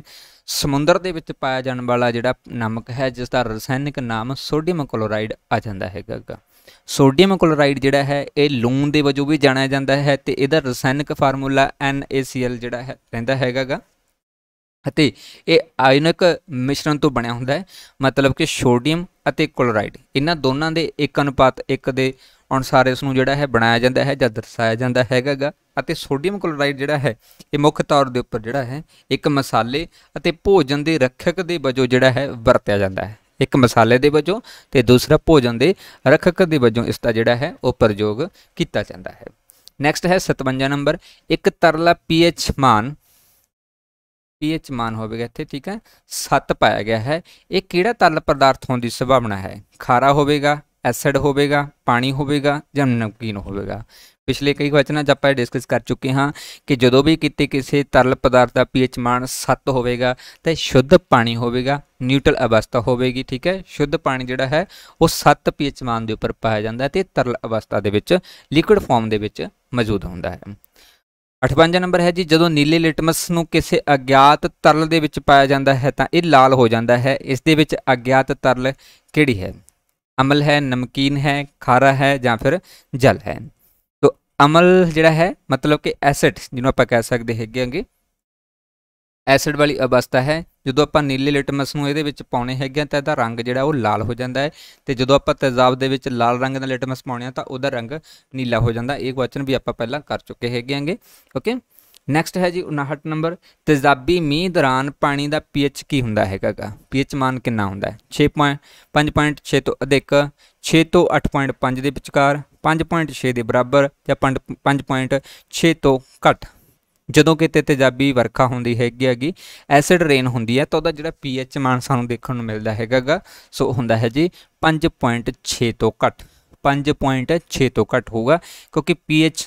ਸਮੁੰਦਰ ਦੇ ਵਿੱਚ ਪਾਇਆ ਜਾਣ ਵਾਲਾ ਜਿਹੜਾ ਨਮਕ ਹੈ ਜਿਸ ਦਾ ਰਸਾਇਣਿਕ ਨਾਮ ਸੋਡੀਅਮ ਕਲੋਰਾਈਡ ਆ ਜਾਂਦਾ ਹੈਗਾ ਸੋਡੀਅਮ ਕਲੋਰਾਈਡ ਜਿਹੜਾ ਹੈ ਇਹ ਲੂਣ ਦੇ ਵਜੋਂ ਵੀ ਜਾਣਿਆ ਜਾਂਦਾ ਹੈ ਤੇ ਇਹਦਾ ਰਸਾਇਣਿਕ ਫਾਰਮੂਲਾ NaCl ਜਿਹੜਾ ਹੈ ਰਹਿੰਦਾ ਹੈਗਾਗਾ ਅਤੇ ਇਹ ਆਇਨਿਕ ਮਿਸ਼ਰਣ ਤੋਂ ਬਣਿਆ ਹੁੰਦਾ ਹੈ ਮਤਲਬ ਕਿ ਸੋਡੀਅਮ ਅਤੇ ਕਲੋਰਾਈਡ ਇਹਨਾਂ ਦੋਨਾਂ ਦੇ 1:1 ਅਨੁਪਾਤ ਦੇ ਅਨੁਸਾਰ ਇਸ ਨੂੰ ਜਿਹੜਾ ਹੈ ਬਣਾਇਆ ਜਾਂਦਾ ਹੈ ਜਾਂ ਦਰਸਾਇਆ ਜਾਂਦਾ ਹੈਗਾਗਾ ਅਤੇ ਸੋਡੀਅਮ ਕਲੋਰਾਈਡ ਜਿਹੜਾ ਹੈ ਇਹ ਮੁੱਖ ਤੌਰ ਦੇ ਉੱਪਰ ਜਿਹੜਾ ਹੈ ਇੱਕ ਮਸਾਲੇ ਅਤੇ ਭੋਜਨ ਦੇ ਰੱਖਕ ਦੇ ਵਜੋਂ ਜਿਹੜਾ ਹੈ ਵਰਤਿਆ ਜਾਂਦਾ ਹੈ ਇੱਕ ਮਸਾਲੇ ਦੇ ਵਜੋਂ ਤੇ ਦੂਸਰਾ ਭੋਜਨ ਦੇ ਰੱਖਕ ਦੇ ਵਜੋਂ ਇਸ ਦਾ ਜਿਹੜਾ ਹੈ ਉਹ ਪ੍ਰਯੋਗ ਕੀਤਾ ਜਾਂਦਾ ਹੈ ਨੈਕਸਟ ਹੈ 57 ਨੰਬਰ ਇੱਕ ਤਰਲਾ ਪੀਐਚ ਮਾਨ ਪੀਐਚ ਮਾਨ ਹੋਵੇਗਾ ਇੱਥੇ ਠੀਕ ਹੈ 7 ਪਾਇਆ ਗਿਆ ਹੈ ਇਹ ਕਿਹੜਾ ਤਰਲ ਪਦਾਰਥ ਹੋਣ ਦੀ ਸੰਭਾਵਨਾ ਹੈ ਖਾਰਾ ਹੋਵੇਗਾ ਐਸਿਡ ਹੋਵੇਗਾ ਪਾਣੀ ਹੋਵੇਗਾ ਜਾਂ ਨਮਕੀਨ ਹੋਵੇਗਾ ਪਿਛਲੇ ਕਈ ਵਚਨਾਂ 'ਚ ਆਪਾਂ ਡਿਸਕਸ ਕਰ ਚੁੱਕੇ ਹਾਂ ਕਿ ਜਦੋਂ ਵੀ ਕਿਤੇ ਕਿਸੇ ਤਰਲ ਪਦਾਰਥ ਦਾ ਪੀਐਚ ਮਾਨ 7 ਹੋਵੇਗਾ ਤਾਂ ਸ਼ੁੱਧ ਪਾਣੀ ਹੋਵੇਗਾ ਨਿਊਟਰਲ ਅਵਸਥਾ ਹੋਵੇਗੀ ਠੀਕ ਹੈ ਸ਼ੁੱਧ ਪਾਣੀ ਜਿਹੜਾ ਹੈ ਉਹ 7 ਪੀਐਚ ਮਾਨ ਦੇ ਉੱਪਰ ਪਾਇਆ ਜਾਂਦਾ ਹੈ ਤੇ ਤਰਲ ਅਵਸਥਾ ਦੇ ਵਿੱਚ ਲਿਕੁਇਡ ਫਾਰਮ ਦੇ ਵਿੱਚ ਮੌਜੂਦ ਹੁੰਦਾ ਹੈ 58 ਨੰਬਰ ਹੈ ਜੀ ਜਦੋਂ ਨੀਲੇ ਲਿਟਮਸ ਨੂੰ ਕਿਸੇ ਅਗਿਆਤ ਤਰਲ ਦੇ ਵਿੱਚ ਪਾਇਆ ਜਾਂਦਾ ਹੈ ਤਾਂ ਇਹ ਲਾਲ ਹੋ ਜਾਂਦਾ ਹੈ ਇਸ ਦੇ ਵਿੱਚ ਅਗਿਆਤ ਤਰਲ ਕਿਹੜੀ ਹੈ ਅਮਲ ਹੈ ਨਮਕੀਨ ਹੈ ਖਾਰਾ ਹੈ ਜਾਂ ਫਿਰ ਜਲ ਹੈ ਤੋ ਅਮਲ ਜਿਹੜਾ ਹੈ ਮਤਲਬ ਕਿ ਐਸਿਡ ਜਿਹਨੂੰ ਆਪਾਂ ਕਹਿ ਸਕਦੇ ਹੈਗੇ ਅੰਗੇ ਐਸਿਡ ਵਾਲੀ ਅਵਸਥਾ ਹੈ ਜਦੋਂ ਆਪਾਂ ਨੀਲੇ ਲਿਟਮਸ ਨੂੰ ਇਹਦੇ ਵਿੱਚ ਪਾਉਣੇ ਹੈਗੇ ਤਾਂ ਇਹਦਾ ਰੰਗ ਜਿਹੜਾ ਉਹ ਲਾਲ ਹੋ ਜਾਂਦਾ ਹੈ ਤੇ ਜਦੋਂ ਆਪਾਂ ਤੇਜ਼ਾਬ ਦੇ ਵਿੱਚ ਲਾਲ ਰੰਗ ਦਾ ਲਿਟਮਸ ਪਾਉਣੇ ਆ ਤਾਂ ਉਹਦਾ ਰੰਗ ਨੀਲਾ ਹੋ ਜਾਂਦਾ ਇਹ ਕੁਐਸਚਨ ਵੀ ਆਪਾਂ ਪਹਿਲਾਂ ਕਰ ਚੁੱਕੇ ਹੈਗੇ ਆਂਗੇ ਓਕੇ ਨੈਕਸਟ ਹੈ ਜੀ 59 ਨੰਬਰ ਤੇਜ਼ਾਬੀ ਮੀਂਹ ਦੌਰਾਨ ਪਾਣੀ ਦਾ ਪੀਐਚ ਕੀ ਹੁੰਦਾ ਹੈਗਾਗਾ ਪੀਐਚ ਮਾਨ ਕਿੰਨਾ ਹੁੰਦਾ ਹੈ 6.5.6 ਤੋਂ ਅਧਿਕ 6 ਤੋਂ 8.5 ਦੇ ਵਿਚਕਾਰ 5.6 ਦੇ ਬਰਾਬਰ ਜਾਂ 5.6 ਤੋਂ ਘੱਟ ਜਦੋਂ ਕਿਤੇ ਤੇਜ਼ਾਬੀ ਵਰਖਾ ਹੁੰਦੀ ਹੈਗੀ ਹੈਗੀ ਐਸਿਡ ਰੇਨ ਹੁੰਦੀ ਹੈ ਤਾਂ ਉਹਦਾ ਜਿਹੜਾ ਪੀਐਚ ਮਾਨ ਸਾਨੂੰ ਦੇਖਣ ਨੂੰ ਮਿਲਦਾ ਹੈਗਾਗਾ ਸੋ ਹੁੰਦਾ ਹੈ ਜੀ 5.6 ਤੋਂ ਘੱਟ 5.6 ਤੋਂ ਘੱਟ ਹੋਊਗਾ ਕਿਉਂਕਿ ਪੀਐਚ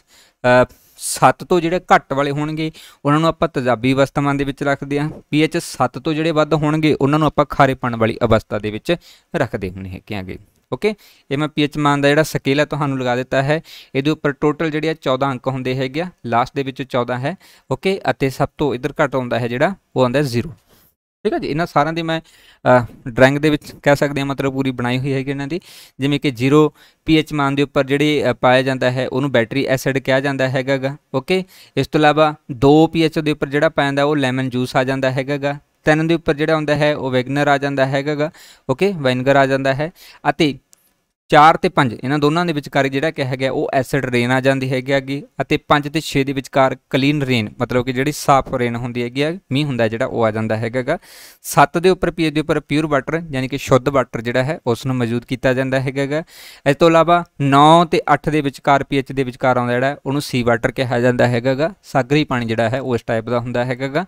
7 ਤੋਂ ਜਿਹੜੇ ਘੱਟ ਵਾਲੇ ਹੋਣਗੇ ਉਹਨਾਂ ਨੂੰ ਆਪਾਂ ਤਜ਼ਾਬੀ ਅਵਸਥਾਵਾਂ ਦੇ ਵਿੱਚ ਰੱਖਦੇ ਆ ਪੀਐਚ 7 ਤੋਂ ਜਿਹੜੇ ਵੱਧ ਹੋਣਗੇ ਉਹਨਾਂ ਨੂੰ ਆਪਾਂ ਖਾਰੇਪਣ ਵਾਲੀ ਅਵਸਥਾ ਦੇ ਵਿੱਚ ਰੱਖਦੇ ਹੁੰਨੇ ਹੈ ਕਿਹਾਂਗੇ ਓਕੇ ਇਹ ਮੈਂ ਪੀਐਚ ਮਾਨ ਦਾ ਜਿਹੜਾ ਸਕੇਲ ਹੈ ਤੁਹਾਨੂੰ ਲਗਾ ਦਿੱਤਾ ਹੈ ਇਹਦੇ ਉੱਪਰ ਟੋਟਲ ਜਿਹੜੇ ਆ 14 ਅੰਕ ਹੁੰਦੇ ਹੈਗੇ ਆ ਲਾਸਟ ਦੇ ਵਿੱਚ 14 ਹੈ ਓਕੇ ਅਤੇ ਸਭ ਤੋਂ ਇਧਰ ਘੱਟ ਆਉਂਦਾ ਹੈ ਜਿਹੜਾ ਉਹ ਆਉਂਦਾ 0 ਠੀਕ ਹੈ ਜੀ ਇਹਨਾਂ ਸਾਰਿਆਂ ਦੀ ਮੈਂ ਡਰਾਇੰਗ ਦੇ ਵਿੱਚ ਕਹਿ ਸਕਦੇ ਹਾਂ ਮਤਲਬ ਪੂਰੀ ਬਣਾਈ ਹੋਈ ਹੈਗੀ ਇਹਨਾਂ ਦੀ ਜਿਵੇਂ ਕਿ 0 ਪੀਐਚ ਮਾਨ ਦੇ ਉੱਪਰ ਜਿਹੜੇ ਪਾਇਆ ਜਾਂਦਾ ਹੈ ਉਹਨੂੰ ਬੈਟਰੀ ਐਸਿਡ ਕਿਹਾ ਜਾਂਦਾ ਹੈਗਾਗਾ ਓਕੇ ਇਸ ਤੋਂ ਇਲਾਵਾ 2 ਪੀਐਚ ਦੇ ਉੱਪਰ ਜਿਹੜਾ ਪਾਇਆ ਜਾਂਦਾ ਉਹ ਲੈਮਨ ਜੂਸ ਆ ਜਾਂਦਾ ਹੈਗਾਗਾ ਤਿੰਨ ਦੇ ਉੱਪਰ ਜਿਹੜਾ ਹੁੰਦਾ ਹੈ ਉਹ ਵੈਗਨਰ ਆ ਜਾਂਦਾ ਹੈਗਾਗਾ ਓਕੇ ਵੈਨਗਰ ਆ ਜਾਂਦਾ ਹੈ ਅਤੇ 4 ਤੇ 5 ਇਹਨਾਂ ਦੋਨਾਂ ਦੇ ਵਿਚਕਾਰ ਜਿਹੜਾ ਕਿਹਾ ਗਿਆ ਉਹ ਐਸਿਡ ਰੇਨ ਆ ਜਾਂਦੀ ਹੈਗੀ ਹੈਗੀ ਅਤੇ 5 ਤੇ 6 ਦੇ ਵਿਚਕਾਰ ਕਲੀਨ ਰੇਨ ਮਤਲਬ ਕਿ ਜਿਹੜੀ ਸਾਫ਼ ਰੇਨ ਹੁੰਦੀ ਹੈਗੀ ਆ ਮੀਂਹ ਹੁੰਦਾ ਜਿਹੜਾ ਉਹ ਆ ਜਾਂਦਾ ਹੈਗਾਗਾ 7 ਦੇ ਉੱਪਰ ਪੀਐਚ ਦੇ ਉੱਪਰ ਪਿਓਰ ਵਾਟਰ ਯਾਨੀ ਕਿ ਸ਼ੁੱਧ ਵਾਟਰ ਜਿਹੜਾ ਹੈ ਉਸ ਨੂੰ ਮੌਜੂਦ ਕੀਤਾ ਜਾਂਦਾ ਹੈਗਾਗਾ ਇਸ ਤੋਂ ਇਲਾਵਾ 9 ਤੇ 8 ਦੇ ਵਿਚਕਾਰ ਪੀਐਚ ਦੇ ਵਿਚਕਾਰ ਆਉਂਦਾ ਜਿਹੜਾ ਉਹਨੂੰ ਸੀ ਵਾਟਰ ਕਿਹਾ ਜਾਂਦਾ ਹੈਗਾਗਾ ਸਾਗਰੀ ਪਾਣੀ ਜਿਹੜਾ ਹੈ ਉਸ ਟਾਈਪ ਦਾ ਹੁੰਦਾ ਹੈਗਾਗਾ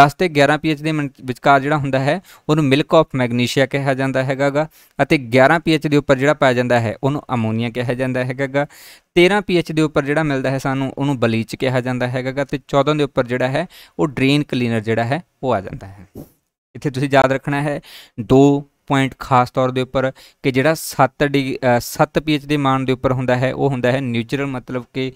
10 ਤੇ 11 ਪੀਐਚ ਦੇ ਵਿਚਕਾਰ ਜਿਹੜਾ ਹੁੰਦਾ ਹੈ ਉਹਨੂੰ ਮਿਲਕ ਆਫ ਮੈਗਨੀਸ਼ੀਆ ਕਿਹਾ ਜਾਂਦਾ ਹੈਗਾਗਾ ਅਤੇ 11 ਪੀਐਚ ਦੇ ਉੱਪਰ ਜਿਹੜਾ ਪਾਇਆ ਜਾਂਦਾ ਹੈ ਉਹਨੂੰ ਅਮੋਨੀਆ ਕਿਹਾ ਜਾਂਦਾ ਹੈਗਾ 13 ਪੀਐਚ ਦੇ ਉੱਪਰ ਜਿਹੜਾ ਮਿਲਦਾ ਹੈ ਸਾਨੂੰ ਉਹਨੂੰ ਬਲੀਚ ਕਿਹਾ ਜਾਂਦਾ ਹੈਗਾ ਤੇ 14 ਦੇ ਉੱਪਰ ਜਿਹੜਾ ਹੈ ਉਹ ਡਰੇਨ ਕਲੀਨਰ ਜਿਹੜਾ ਹੈ ਉਹ ਆ ਜਾਂਦਾ ਹੈ ਇੱਥੇ ਤੁਸੀਂ ਯਾਦ ਰੱਖਣਾ ਹੈ ਦੋ ਪੁਆਇੰਟ ਖਾਸ ਤੌਰ ਦੇ ਉੱਪਰ ਕਿ ਜਿਹੜਾ 7 7 ਪੀਐਚ ਦੇ ਮਾਨ ਦੇ ਉੱਪਰ ਹੁੰਦਾ ਹੈ ਉਹ ਹੁੰਦਾ ਹੈ ਨਿਊਟਰਲ ਮਤਲਬ ਕਿ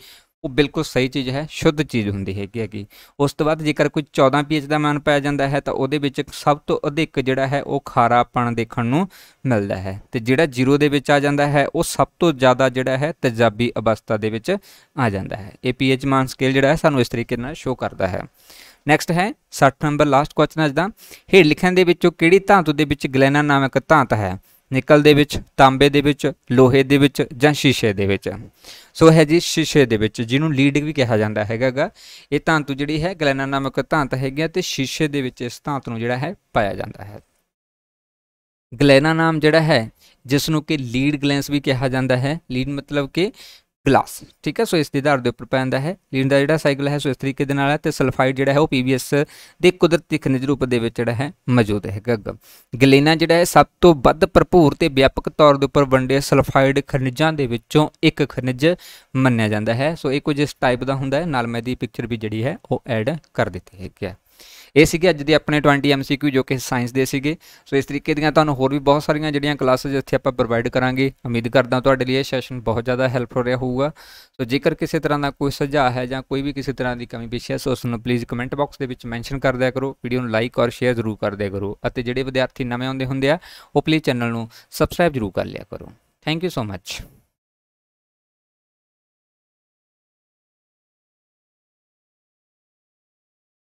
ਉਹ ਬਿਲਕੁਲ ਸਹੀ ਚੀਜ਼ ਹੈ ਸ਼ੁੱਧ ਚੀਜ਼ ਹੁੰਦੀ ਹੈਗੀ ਹੈਗੀ ਉਸ ਤੋਂ ਬਾਅਦ ਜੇਕਰ ਕੋਈ 14 ਪੀਐਚ ਦਾ ਮਾਨ ਪਾਇਆ ਜਾਂਦਾ ਹੈ ਤਾਂ ਉਹਦੇ ਵਿੱਚ ਸਭ ਤੋਂ ਅਧਿਕ ਜਿਹੜਾ ਹੈ ਉਹ ਖਾਰਾਪਣ ਦੇਖਣ ਨੂੰ ਮਿਲਦਾ ਹੈ ਤੇ ਜਿਹੜਾ 0 ਦੇ ਵਿੱਚ ਆ ਜਾਂਦਾ ਹੈ ਉਹ ਸਭ ਤੋਂ ਜ਼ਿਆਦਾ ਜਿਹੜਾ ਹੈ ਤੇਜ਼ਾਬੀ ਅਵਸਥਾ ਦੇ ਵਿੱਚ ਆ ਜਾਂਦਾ ਹੈ ਇਹ ਪੀਐਚ ਮਾਨ ਸਕੇਲ ਜਿਹੜਾ ਹੈ ਸਾਨੂੰ ਇਸ ਤਰੀਕੇ ਨਾਲ ਸ਼ੋ ਕਰਦਾ ਹੈ ਨੈਕਸਟ ਹੈ 60 ਨੰਬਰ ਲਾਸਟ ਕੁਐਸਚਨ ਅਜ ਦਾ ਹੇਠ ਲਿਖਣ ਦੇ ਵਿੱਚੋਂ ਕਿਹੜੀ ਧਾਤੂ ਦੇ ਵਿੱਚ ਗਲੈਨਾ ਨਾਮਕ ਧਾਤ ਹੈ ਨਿਕਲ ਦੇ ਵਿੱਚ ਤਾਂਬੇ ਦੇ ਵਿੱਚ ਲੋਹੇ ਦੇ ਵਿੱਚ ਜਾਂ ਸ਼ੀਸ਼ੇ ਦੇ ਵਿੱਚ ਸੋ ਹੈ ਜੀ ਸ਼ੀਸ਼ੇ ਦੇ ਵਿੱਚ ਜਿਹਨੂੰ ਲੀਡ ਵੀ ਕਿਹਾ ਜਾਂਦਾ ਹੈਗਾਗਾ ਇਹ ਧਾਤੂ ਜਿਹੜੀ ਹੈ ਗਲੈਨਾ ਨਾਮਕ ਧਾਤ ਹੈਗੀ ਹੈ ਤੇ ਸ਼ੀਸ਼ੇ ਦੇ ਵਿੱਚ ਇਸ ਧਾਤ ਨੂੰ ਜਿਹੜਾ ਹੈ ਪਾਇਆ ਜਾਂਦਾ ਹੈ ਗਲੈਨਾ ਨਾਮ ਜਿਹੜਾ ਹੈ ਜਿਸ ਨੂੰ ਕਿ ਲੀਡ ਗਲੈਂਸ ਵੀ ਕਿਹਾ ਜਾਂਦਾ ਹੈ ਲੀਡ ਮਤਲਬ ਕਿ ਪਲੱਸ ਠੀਕ ਹੈ ਸੋ ਇਸ ਦੇ ਆਧਾਰ ਦੇ ਉੱਪਰ ਪੈਂਦਾ ਹੈ ਲੀਨ ਦਾ ਜਿਹੜਾ ਸਾਈਕਲ ਹੈ ਸੋ ਇਸ ਤਰੀਕੇ ਦੇ ਨਾਲ ਹੈ ਤੇ ਸਲਫਾਈਡ ਜਿਹੜਾ ਹੈ ਉਹ ਪੀਬੀਐਸ ਦੇ ਕੁਦਰਤੀ ਖਣਿਜ ਰੂਪ ਦੇ ਵਿੱਚ ਜਿਹੜਾ ਹੈ ਮੌਜੂਦ ਹੈ ਗੱਗ ਗਲੇਨਾ ਜਿਹੜਾ ਹੈ ਸਭ ਤੋਂ ਵੱਧ ਭਰਪੂਰ ਤੇ ਵਿਆਪਕ ਤੌਰ ਦੇ ਉੱਪਰ ਵੰਡੇ ਸਲਫਾਈਡ ਖਣਿਜਾਂ ਦੇ ਵਿੱਚੋਂ ਇੱਕ ਖਣਿਜ ਮੰਨਿਆ ਜਾਂਦਾ ਹੈ ਸੋ ਇਹ ਕੁਝ ਇਸ ਟਾਈਪ ਦਾ ਹੁੰਦਾ ਹੈ ਨਾਲ ਮੈਂ ਦੀ ਪਿਕਚਰ ਵੀ ਜਿਹੜੀ ਹੈ ਉਹ ਐਡ ਕਰ ਦਿੱਤੀ ਹੈ ਕਿਹਾ ਇਹ ਸੀਗੇ ਅੱਜ ਦੇ ਆਪਣੇ 20 MCQ ਜੋ ਕਿ ਸਾਇੰਸ ਦੇ ਸੀਗੇ ਸੋ ਇਸ ਤਰੀਕੇ ਦੀਆਂ ਤੁਹਾਨੂੰ ਹੋਰ ਵੀ ਬਹੁਤ ਸਾਰੀਆਂ ਜਿਹੜੀਆਂ ਕਲਾਸਾਂ ਜਿੱਥੇ ਆਪਾਂ ਪ੍ਰੋਵਾਈਡ ਕਰਾਂਗੇ ਉਮੀਦ ਕਰਦਾ ਤੁਹਾਡੇ ਲਈ ਇਹ ਸੈਸ਼ਨ ਬਹੁਤ ਜ਼ਿਆਦਾ ਹੈਲਪਫੁਲ ਰਿਹਾ ਹੋਊਗਾ ਸੋ ਜੇਕਰ ਕਿਸੇ ਤਰ੍ਹਾਂ ਦਾ ਕੋਈ ਸੁਝਾਅ ਹੈ ਜਾਂ ਕੋਈ ਵੀ ਕਿਸੇ ਤਰ੍ਹਾਂ ਦੀ ਕਮੀ ਪੇਸ਼ ਹੈ ਸੋ ਉਸ ਨੂੰ ਪਲੀਜ਼ ਕਮੈਂਟ ਬਾਕਸ ਦੇ ਵਿੱਚ ਮੈਂਸ਼ਨ ਕਰ ਦਿਆ ਕਰੋ ਵੀਡੀਓ ਨੂੰ ਲਾਈਕ ਔਰ ਸ਼ੇਅਰ ਜ਼ਰੂਰ ਕਰ ਦਿਆ ਕਰੋ ਅਤੇ ਜਿਹੜੇ ਵਿਦਿਆਰਥੀ ਨਵੇਂ ਆਉਂਦੇ ਹੁੰਦੇ ਆ ਉਹ ਪਲੀਜ਼ ਚੈਨਲ ਨੂੰ ਸਬਸਕ੍ਰਾਈਬ ਜ਼ਰੂਰ ਕਰ ਲਿਆ ਕਰੋ ਥੈਂਕ ਯੂ ਸੋ ਮੱਚ